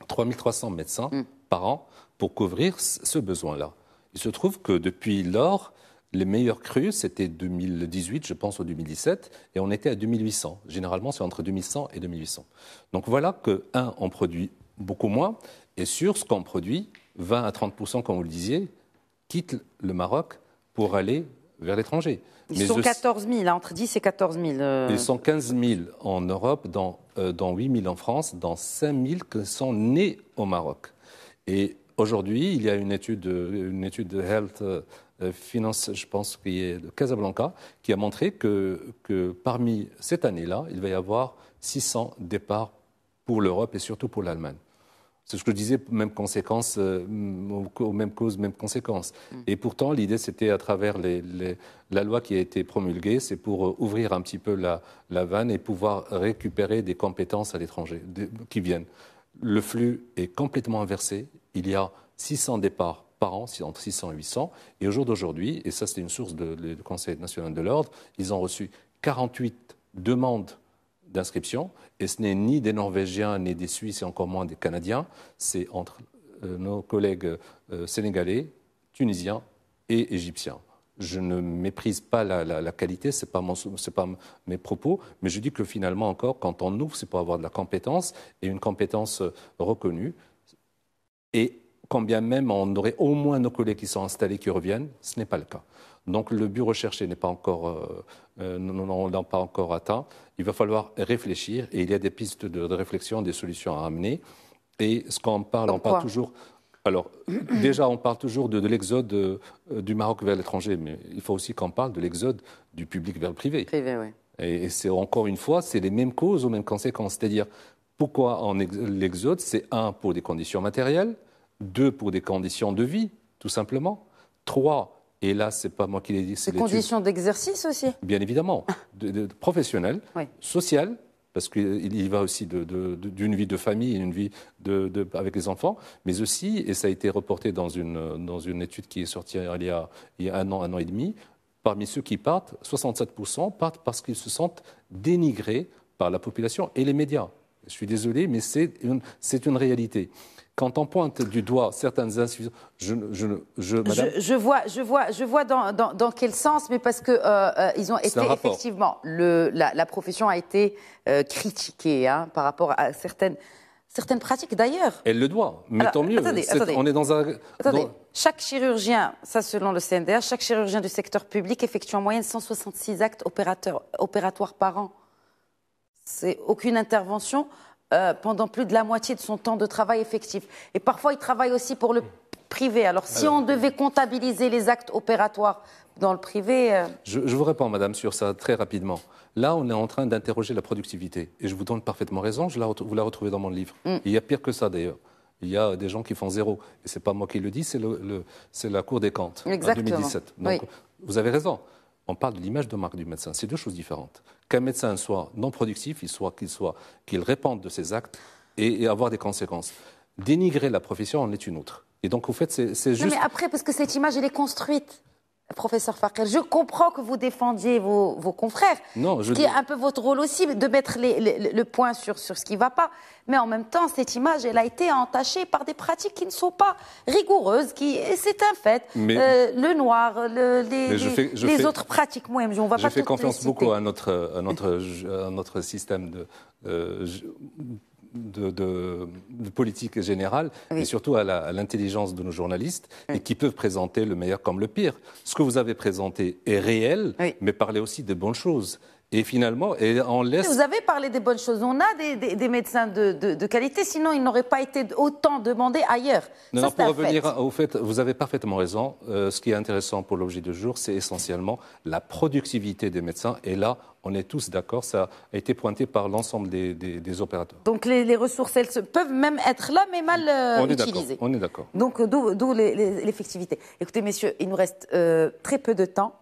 3300 médecins mm. par an pour couvrir ce besoin-là. Il se trouve que depuis lors, les meilleures crues, c'était 2018, je pense, ou 2017, et on était à 2800. Généralement, c'est entre 2100 et 2800. Donc voilà que, un, on produit beaucoup moins, et sur ce qu'on produit, 20 à 30 comme vous le disiez, quittent le Maroc pour aller vers l'étranger. Ils sont 14 000, hein, entre 10 et 14 000. Euh. Ils sont 15 000 en Europe, dans, euh, dans 8 000 en France, dans 5 000 qui sont nés au Maroc. Et aujourd'hui, il y a une étude, une étude de Health euh, euh, finance, je pense, qui est de Casablanca, qui a montré que, que parmi cette année-là, il va y avoir 600 départs pour l'Europe et surtout pour l'Allemagne. C'est ce que je disais, même conséquence, euh, même cause, même conséquence. Mm. Et pourtant, l'idée, c'était à travers la loi qui a été promulguée, c'est pour euh, ouvrir un petit peu la, la, vanne et pouvoir récupérer des compétences à l'étranger qui viennent. Le flux est complètement inversé. Il y a 600 départs entre 600 et 800. Et au jour d'aujourd'hui, et ça c'est une source du Conseil national de l'ordre, ils ont reçu 48 demandes d'inscription, et ce n'est ni des Norvégiens, ni des Suisses, et encore moins des Canadiens, c'est entre euh, nos collègues euh, sénégalais, tunisiens et égyptiens. Je ne méprise pas la, la, la qualité, ce n'est pas, pas, mes propos, mais je dis que finalement encore, quand on ouvre, c'est pour avoir de la compétence, et une compétence euh, reconnue. Et quand bien même on aurait au moins nos collègues qui sont installés qui reviennent, ce n'est pas le cas. Donc le but recherché n'est pas encore, euh, euh, pas encore atteint. Il va falloir réfléchir et il y a des pistes de, réflexion, des solutions à amener. Et ce qu'on parle, on parle toujours. Alors déjà, on parle toujours de, l'exode euh, du Maroc vers l'étranger, mais il faut aussi qu'on parle de l'exode du public vers le privé. Privé, oui. Et, c'est encore une fois, c'est les mêmes causes aux mêmes conséquences. C'est-à-dire pourquoi l'exode C'est un pour des conditions matérielles deux, pour des conditions de vie, tout simplement. Trois, et là, ce n'est pas moi qui l'ai dit, c'est Des conditions d'exercice aussi Bien évidemment, ah. de, social, professionnelles, sociales, parce qu'il euh, y va aussi d'une vie de famille, et d'une vie avec les enfants, mais aussi, et ça a été reporté dans une, euh, étude qui est sortie il y, a, un an, un an et demi, parmi ceux qui partent, 67% partent parce qu'ils se sentent dénigrés par la population et les médias. Je suis désolé, mais c'est une réalité quand on pointe du doigt certaines institutions je, je, je, vois, dans, quel sens, mais parce que euh, euh, ils ont été effectivement, la, profession a été euh, critiquée hein, par rapport à certaines certaines pratiques d'ailleurs. Elle le doit, mais tant mieux. on est dans Chaque chirurgien, ça selon le CNDR, chaque chirurgien du secteur public effectue en moyenne 166 actes opératoires par an. C'est aucune intervention euh, pendant plus de la moitié de son temps de travail effectif. Et parfois, il travaille aussi pour le privé. Alors, si on devait comptabiliser les actes opératoires dans le privé. Euh, je, vous réponds, madame, sur ça très rapidement. Là, on est en train d'interroger la productivité. Et je vous donne parfaitement raison, je vous la retrouvez dans mon livre. Mm. Il y a pire que ça, d'ailleurs. Il y a des gens qui font zéro. Et ce n'est pas moi qui le dis, c'est le, la Cour des comptes en 2017. Donc, vous avez raison. On parle de l'image de marque du médecin. C'est deux choses différentes qu'un médecin soit non productif, qu'il soit, qu'il répande de ses actes et, avoir des conséquences. Dénigrer la profession en est une autre. Et donc, au fait, c'est, c'est juste. mais après, parce que cette image, elle est construite. Professeur Fakir, je comprends que vous défendiez vos, confrères, non, je qui est un peu votre rôle aussi, de mettre le point sur, sur ce qui ne va pas. Mais en même temps, cette image, elle a été entachée par des pratiques qui ne sont pas rigoureuses, qui, c'est un fait. Euh, le noir, les, autres pratiques, moi, on va je pas Je fais confiance beaucoup à notre, notre, notre système de, euh, de, politique générale, mais surtout à l'intelligence de nos journalistes, et qui peuvent présenter le meilleur comme le pire. Ce que vous avez présenté est réel, mais parlez aussi de bonnes choses. Et finalement, et on laisse. Vous avez parlé des bonnes choses. On a des, des, médecins de, de, qualité, sinon ils n'auraient pas été autant demandés ailleurs. Non, pour revenir au fait, vous avez parfaitement raison. Euh, ce qui est intéressant pour l'objet du jour, c'est essentiellement la productivité des médecins. Et là, on est tous d'accord, ça a été pointé par l'ensemble des, des, opérateurs. Donc les, les, ressources, elles peuvent même être là, mais mal euh, on est utilisées. On est d'accord. Donc d'où l'effectivité. Écoutez, messieurs, il nous reste euh, très peu de temps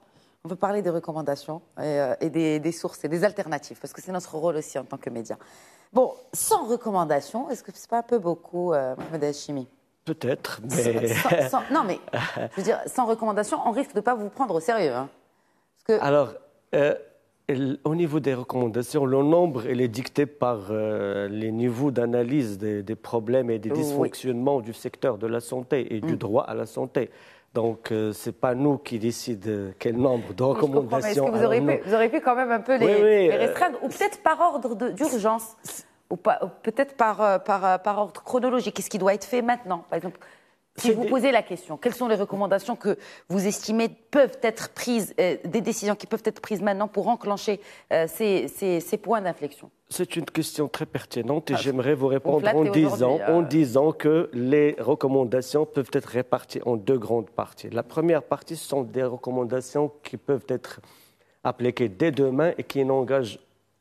on veut parler des recommandations et, euh, des, sources et des alternatives, parce que c'est notre rôle aussi en tant que média. Bon, sans recommandations, est-ce que c'est pas un peu beaucoup, euh, El Peut-être, mais. non, mais je veux dire, sans recommandations, on risque de ne pas vous prendre au sérieux. Hein. Alors. Euh, au niveau des recommandations, le nombre est dicté par euh, les niveaux d'analyse des, problèmes et des dysfonctionnements du secteur de la santé et du mm. droit à la santé. Donc, euh, ce n'est pas nous qui décide euh, quel nombre de recommandations. Que vous, que vous aurez, pu, quand même un peu les, euh, restreindre, ou peut-être par ordre d'urgence, ou, ou peut-être par, par, par, ordre chronologique. Qu'est-ce qui doit être fait maintenant Par exemple, si vous posez la question, quelles sont les recommandations que vous estimez peuvent être prises, euh, des décisions qui peuvent être prises maintenant pour enclencher euh, ces, points d'inflexion c'est une question très pertinente et ah, j'aimerais vous répondre en disant, en euh, disant, que les recommandations peuvent être réparties en deux grandes parties. La première partie, sont des recommandations qui peuvent être appliquées dès demain et qui n'engagent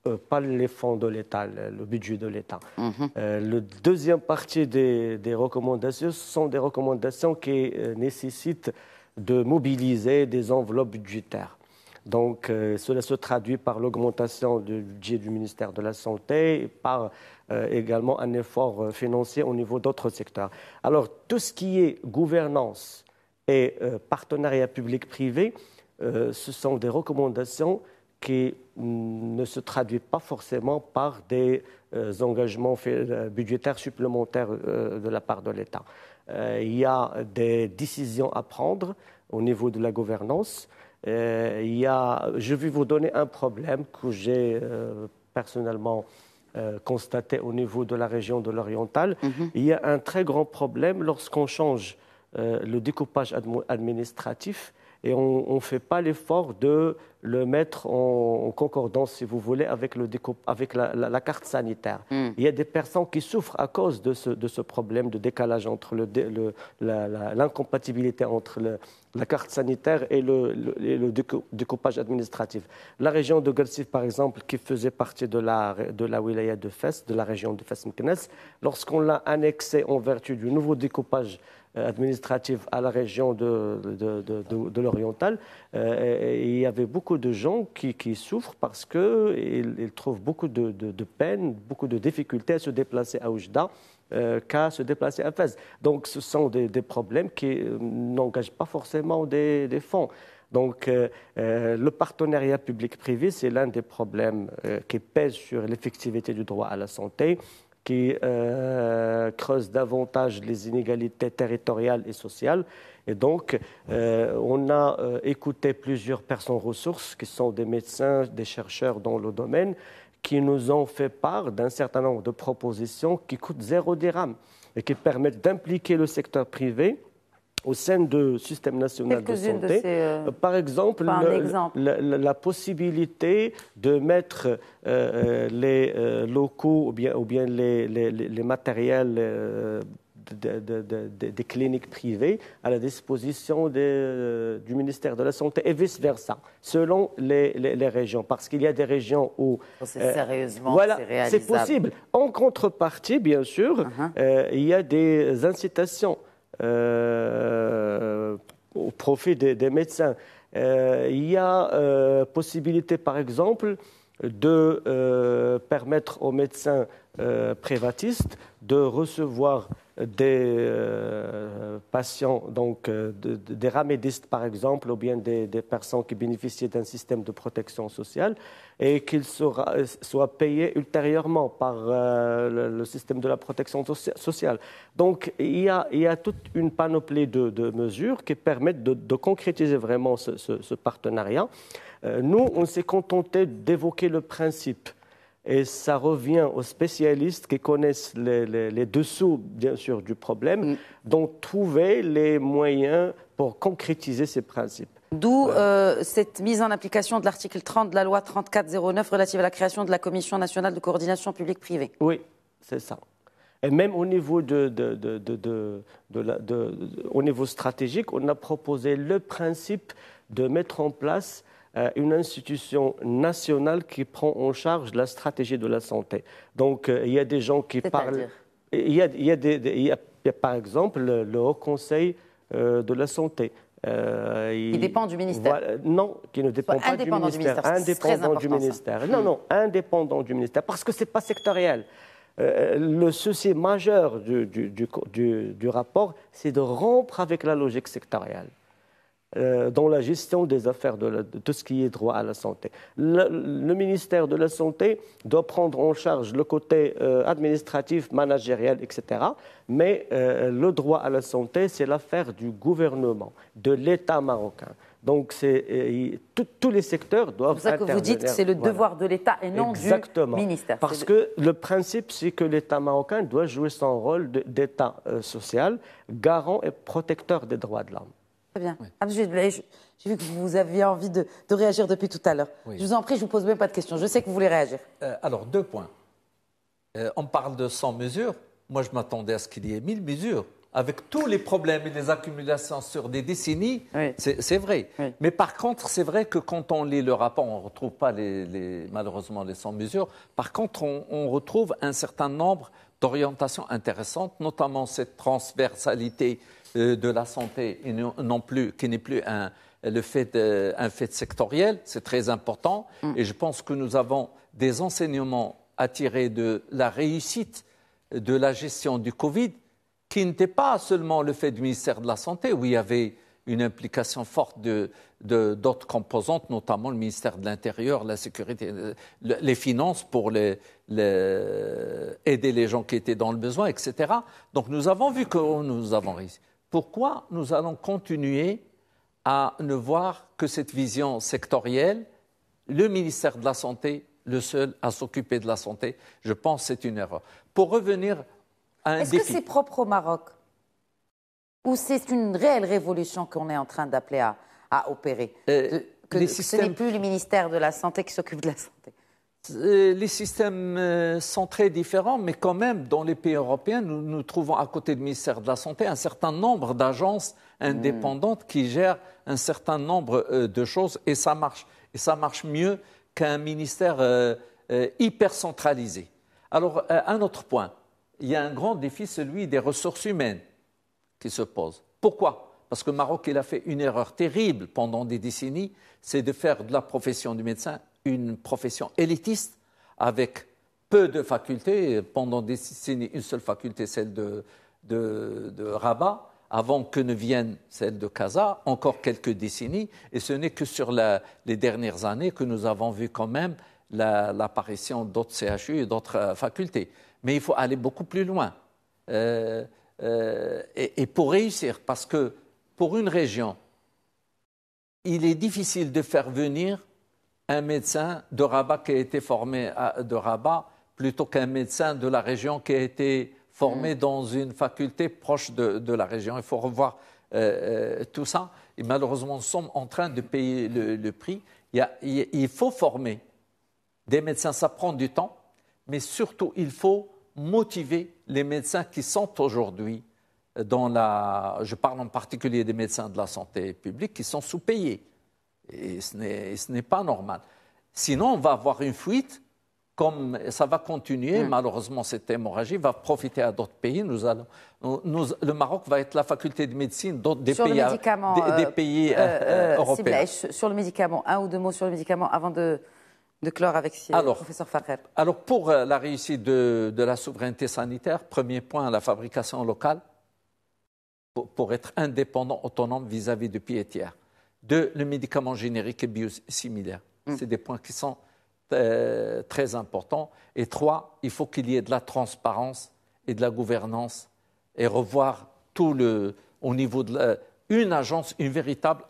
euh, pas les fonds de l'État, le, budget de l'État. La mhm. euh, le deuxième partie des, des, recommandations sont des recommandations qui euh, nécessitent de mobiliser des enveloppes budgétaires. Donc cela se traduit par l'augmentation du budget du ministère de la Santé par également un effort financier au niveau d'autres secteurs. Alors tout ce qui est gouvernance et partenariat public-privé, ce sont des recommandations qui mm, ne se traduit pas forcément par des euh, engagements euh, budgétaires supplémentaires euh, de la part de l'État. il y a des décisions à prendre au niveau de la gouvernance. il y a, je vais vous donner un problème que j'ai personnellement constaté au niveau de la région de l'Oriental. Mm-hmm. Il y a un très grand problème lorsqu'on change le découpage administratif et on ne fait pas l'effort de le mettre en, concordance, si vous voulez, avec, avec la, carte sanitaire. Hmm. Il y a des personnes qui souffrent à cause de ce, problème de décalage entre l'incompatibilité entre la carte sanitaire et le, découpage administratif. La région de Galsif, par exemple, qui faisait partie de la, de la wilaya de Fès, de la région de Fès-Meknes, lorsqu'on l'a annexée en vertu du nouveau découpage euh, administrative à la région de, de, de, l'Oriental. Euh, il y avait beaucoup de gens qui, qui souffrent parce qu'ils ils trouvent beaucoup de, peine, beaucoup de difficultés à se déplacer à Oujda euh, qu'à se déplacer à Fès. Donc ce sont des, des problèmes qui n'engagent pas forcément des, des fonds. Donc, le partenariat public-privé, c'est l'un des problèmes qui pèse sur l'effectivité du droit à la santé qui euh, creusent davantage les inégalités territoriales et sociales. Et donc, euh, on a euh, écouté plusieurs personnes ressources qui sont des médecins, des chercheurs dans le domaine, qui nous ont fait part d'un certain nombre de propositions qui coûtent zéro dirham et qui permettent d'impliquer le secteur privé au sein du système national de santé. Euh, euh, par exemple, La, possibilité de mettre euh, les locaux ou bien, les, matériels des cliniques privées à la disposition du ministère de la Santé et vice-versa, selon les, régions. Parce qu'il y a des régions où... Oh, c'est sérieusement c'est possible. En contrepartie, bien sûr, uh-huh. il y a des incitations. Euh, au profit des, médecins. Euh, il y a euh, possibilité, par exemple, de permettre aux médecins privatistes de recevoir des euh, patients, donc euh, des ramédistes par exemple, ou bien des, personnes qui bénéficiaient d'un système de protection sociale, et qu'ils euh, soient payés ultérieurement par le, système de la protection sociale. Donc il y a, il toute une panoplie de, mesures qui permettent de, concrétiser vraiment ce, ce partenariat. nous, on s'est contenté d'évoquer le principe et ça revient aux spécialistes qui connaissent les, dessous, bien sûr, du problème, mm. d'en trouver les moyens pour concrétiser ces principes. D'où euh, cette mise en application de l'article 30 de la loi 3409 relative à la création de la Commission nationale de coordination publique-privée. Oui, c'est ça. Et même au niveau stratégique, on a proposé le principe de mettre en place euh, une institution nationale qui prend en charge la stratégie de la santé. Donc, euh, il y a des gens qui parlent. Il y, a, il, y a par exemple le, Haut Conseil euh, de la Santé. Euh, il, dépend du ministère. non, qui ne dépend pas du ministère. Du ministère indépendant du ministère. Non, hmm. non, indépendant du ministère, parce que ce n'est pas sectoriel. le souci majeur du, du, du rapport, c'est de rompre avec la logique sectorielle. Euh, dans la gestion des affaires de, tout ce qui est droit à la santé. Le, ministère de la Santé doit prendre en charge le côté euh, administratif, managériel, etc. Mais euh, le droit à la santé, c'est l'affaire du gouvernement, de l'État marocain. Donc, tous les secteurs doivent. C'est ça que vous dites que c'est le devoir de l'État et non du ministère. Parce que le principe, c'est que l'État marocain doit jouer son rôle d'État social, garant et protecteur des droits de l'homme. Très bien. Ah, j'ai vu que vous aviez envie de, réagir depuis tout à l'heure. Je vous en prie, je ne vous pose même pas de questions. Je sais que vous voulez réagir. Euh, alors, deux points. Euh, on parle de 100 mesures. Moi, je m'attendais à ce qu'il y ait 1000 mesures. Avec tous les problèmes et les accumulations sur des décennies, c'est vrai. Mais par contre, c'est vrai que quand on lit le rapport, on ne retrouve pas les, malheureusement les 100 mesures. Par contre, on retrouve un certain nombre d'orientations intéressantes, notamment cette transversalité euh, de la santé et non plus, qui n'est plus un, fait sectoriel, c'est très important. Mm. Et je pense que nous avons des enseignements à tirer de la réussite de la gestion du Covid, qui n'était pas seulement le fait du ministère de la Santé, où il y avait une implication forte de, d'autres composantes, notamment le ministère de l'Intérieur, la sécurité, euh, les finances pour aider les gens qui étaient dans le besoin, etc. Donc nous avons vu que nous avons réussi pourquoi nous allons continuer à ne voir que cette vision sectorielle, le ministère de la Santé, le seul à s'occuper de la santé Je pense que c'est une erreur. Pour revenir à un Est-ce que c'est propre au Maroc Ou c'est une réelle révolution qu'on est en train d'appeler à, opérer euh, que, ce n'est plus le ministère de la Santé qui s'occupe de la santé euh, les systèmes euh, sont très différents, mais quand même, dans les pays européens, nous trouvons à côté du ministère de la Santé un certain nombre d'agences hmm. indépendantes qui gèrent un certain nombre euh, de choses et ça marche. Et ça marche mieux qu'un ministère hyper centralisé. Alors, un autre point, il y a un grand défi, celui des ressources humaines qui se pose. Pourquoi Parce que le Maroc, il a fait une erreur terrible pendant des décennies, c'est de faire de la profession du médecin une profession élitiste avec peu de facultés, pendant des décennies, une seule faculté, celle de, Rabat, avant que ne vienne celle de Casa, encore quelques décennies, et ce n'est que sur les dernières années que nous avons vu quand même l'apparition d'autres CHU et d'autres euh, facultés. Mais il faut aller beaucoup plus loin. Euh, euh, et, pour réussir, parce que pour une région, il est difficile de faire venir un médecin de Rabat qui a été formé à, de Rabat plutôt qu'un médecin de la région qui a été formé mm. dans une faculté proche de, la région. Il faut revoir euh, euh, tout ça. Et malheureusement, nous sommes en train de payer le, prix. Il, il, faut former des médecins, ça prend du temps, mais surtout, il faut motiver les médecins qui sont aujourd'hui euh, dans la... Je parle en particulier des médecins de la santé publique qui sont sous-payés et ce n'est pas normal. Sinon, on va avoir une fuite, comme ça va continuer. Mm. Malheureusement, cette hémorragie va profiter à d'autres pays. allons, le Maroc va être la faculté de médecine d'autres des, pays, européens. sur le médicament, un ou deux mots sur le médicament avant de, clore avec le professeur Farrer. Alors, pour euh, la réussite de, la souveraineté sanitaire, premier point, la fabrication locale pour, être indépendant, autonome vis-à-vis du de deux, le médicament générique et biosimilaire. Mm. C'est des points qui sont euh, très importants. Et trois, il faut qu'il y ait de la transparence et de la gouvernance et revoir tout le au niveau de une agence, une véritable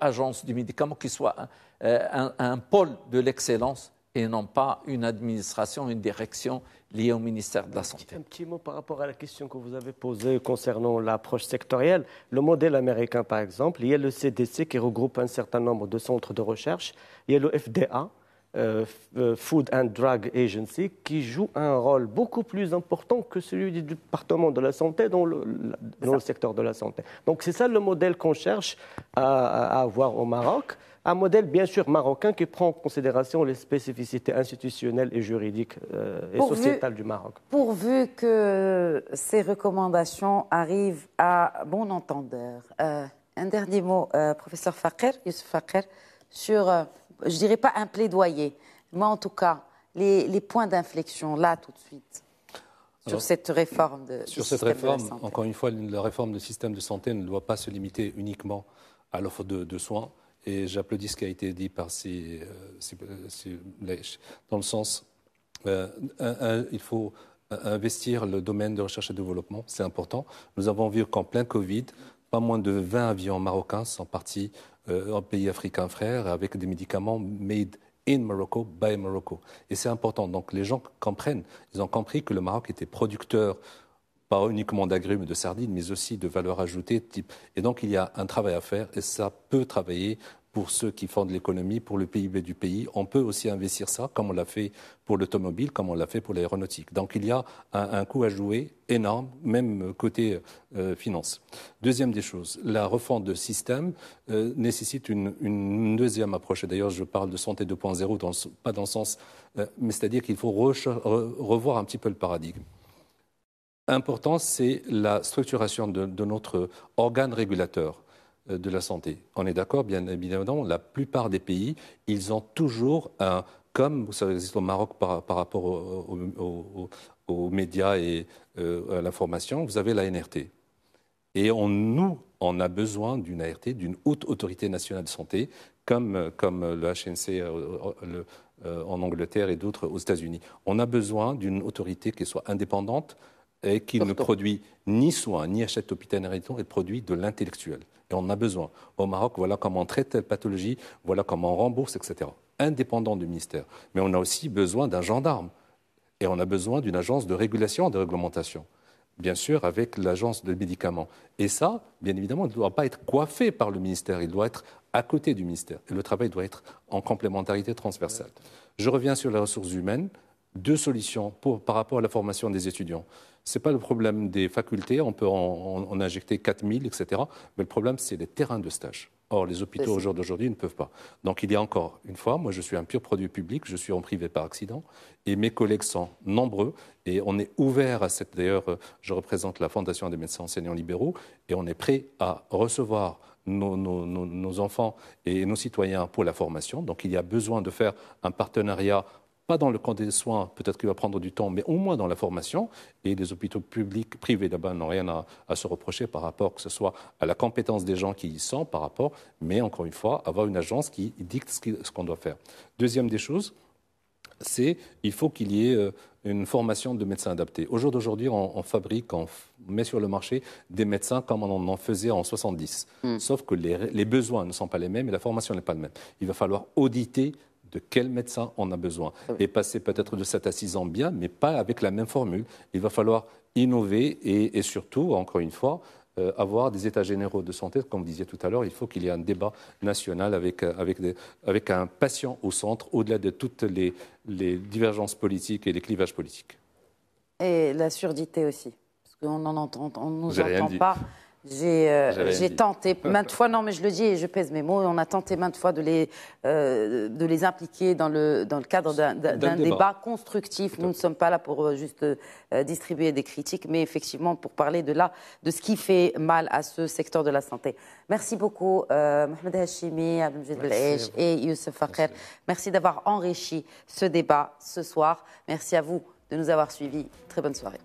agence du médicament qui soit euh, un pôle de l'excellence et non pas une administration, une direction liée au ministère de la Santé. Un petit mot par rapport à la question que vous avez posée concernant l'approche sectorielle. Le modèle américain, par exemple, il y a le CDC qui regroupe un certain nombre de centres de recherche, il y a le FDA, euh, euh, Food and Drug Agency, qui joue un rôle beaucoup plus important que celui du département de la santé dans le, secteur de la santé. Donc c'est ça le modèle qu'on cherche à, avoir au Maroc. Un modèle, bien sûr, marocain qui prend en considération les spécificités institutionnelles et juridiques euh, et sociétales du Maroc. Pourvu que ces recommandations arrivent à bon entendeur. Euh, un dernier mot, euh, professeur Fakir, Youssef Fakir, sur, je dirais pas un plaidoyer, mais en tout cas, les, points d'inflexion là tout de suite. sur cette réforme de Sur cette réforme, encore une fois, la réforme du système de santé ne doit pas se limiter uniquement à l'offre de soins. Et j'applaudis ce qui a été dit par ces euh, euh, dans le sens, euh, il faut investir le domaine de recherche et développement, c'est important. Nous avons vu qu'en plein Covid, pas moins de 20 avions marocains sont partis en pays africain frère avec des médicaments made in Morocco, by Morocco. Et c'est important. Donc les gens comprennent, ils ont compris que le Maroc était producteur pas uniquement d'agrumes, de sardines, mais aussi de valeur ajoutée. Type. Et donc, il y a un travail à faire et ça peut travailler pour ceux qui font de l'économie, pour le PIB du pays. On peut aussi investir ça, comme on l'a fait pour l'automobile, comme on l'a fait pour l'aéronautique. Donc, il y a un, coût à jouer énorme, même côté euh, finance. Deuxième des choses, la refonte de système euh, nécessite une, deuxième approche. D'ailleurs, je parle de santé 2.0, pas dans le sens, euh, mais c'est-à-dire qu'il faut revoir un petit peu le paradigme important, c'est la structuration de, notre organe régulateur euh, de la santé. On est d'accord, bien évidemment, la plupart des pays, ils ont toujours un, comme ça existe au Maroc par, rapport aux médias et euh, à l'information, vous avez la NRT. Et nous, on a besoin d'une ART, d'une haute autorité nationale de santé, comme, le HNC euh, en Angleterre et d'autres aux États-Unis. On a besoin d'une autorité qui soit indépendante, et qui ne produit ni soins, ni achète hôpital-hériton, et produit de l'intellectuel. Et on a besoin. Au Maroc, voilà comment on traite telle pathologie, voilà comment on rembourse, etc. Indépendant du ministère. Mais on a aussi besoin d'un gendarme. Et on a besoin d'une agence de régulation, de réglementation. Bien sûr, avec l'agence de médicaments. Et ça, bien évidemment, ne doit pas être coiffé par le ministère. Il doit être à côté du ministère. Et le travail doit être en complémentarité transversale. Je reviens sur les ressources humaines. Deux solutions par rapport à la formation des étudiants. Ce n'est pas le problème des facultés, on peut en, en, en injecter 4000, etc. Mais le problème, c'est les terrains de stage. Or, les hôpitaux au jour d'aujourd'hui ne peuvent pas. Donc, il y a encore une fois, moi je suis un pur produit public, je suis en privé par accident, et mes collègues sont nombreux, et on est ouvert à cette. D'ailleurs, je représente la Fondation des médecins enseignants libéraux, et on est prêt à recevoir nos, nos, enfants et nos citoyens pour la formation. Donc il y a besoin de faire un partenariat pas dans le camp des soins, peut-être qu'il va prendre du temps, mais au moins dans la formation. Et les hôpitaux publics, privés là-bas n'ont rien à, se reprocher par rapport que ce soit à la compétence des gens qui y sont, par rapport, mais encore une fois, avoir une agence qui dicte ce qu'on doit faire. Deuxième des choses, c'est il faut qu'il y ait euh, une formation de médecins adaptés. Au jour d'aujourd'hui, on, fabrique, on met sur le marché des médecins comme on en faisait en 70. Hmm. Sauf que les, les, besoins ne sont pas les mêmes et la formation n'est pas la même. Il va falloir auditer de quel médecin on a besoin. Ah et passer peut-être de 7 à 6 ans bien, mais pas avec la même formule. Il va falloir innover et, surtout, encore une fois, euh, avoir des états généraux de santé. Comme vous disiez tout à l'heure, il faut qu'il y ait un débat national avec, euh, avec, un patient au centre, au-delà de toutes les, divergences politiques et les clivages politiques. Et la surdité aussi. Parce qu'on n'en entend, on nous entend pas. J'ai euh, tenté maintes fois, non mais je le dis et je pèse mes mots, on a tenté maintes fois de les, euh, de les impliquer dans le, dans le cadre d'un débat. débat. constructif. Nous ne sommes pas là pour euh, juste distribuer des critiques, mais effectivement pour parler de, là, de ce qui fait mal à ce secteur de la santé. Merci beaucoup Mohamed Hachimi, Abdelmjid Belhech et Youssef Fakher. Merci d'avoir enrichi ce débat ce soir. Merci à vous de nous avoir suivis. Très bonne soirée.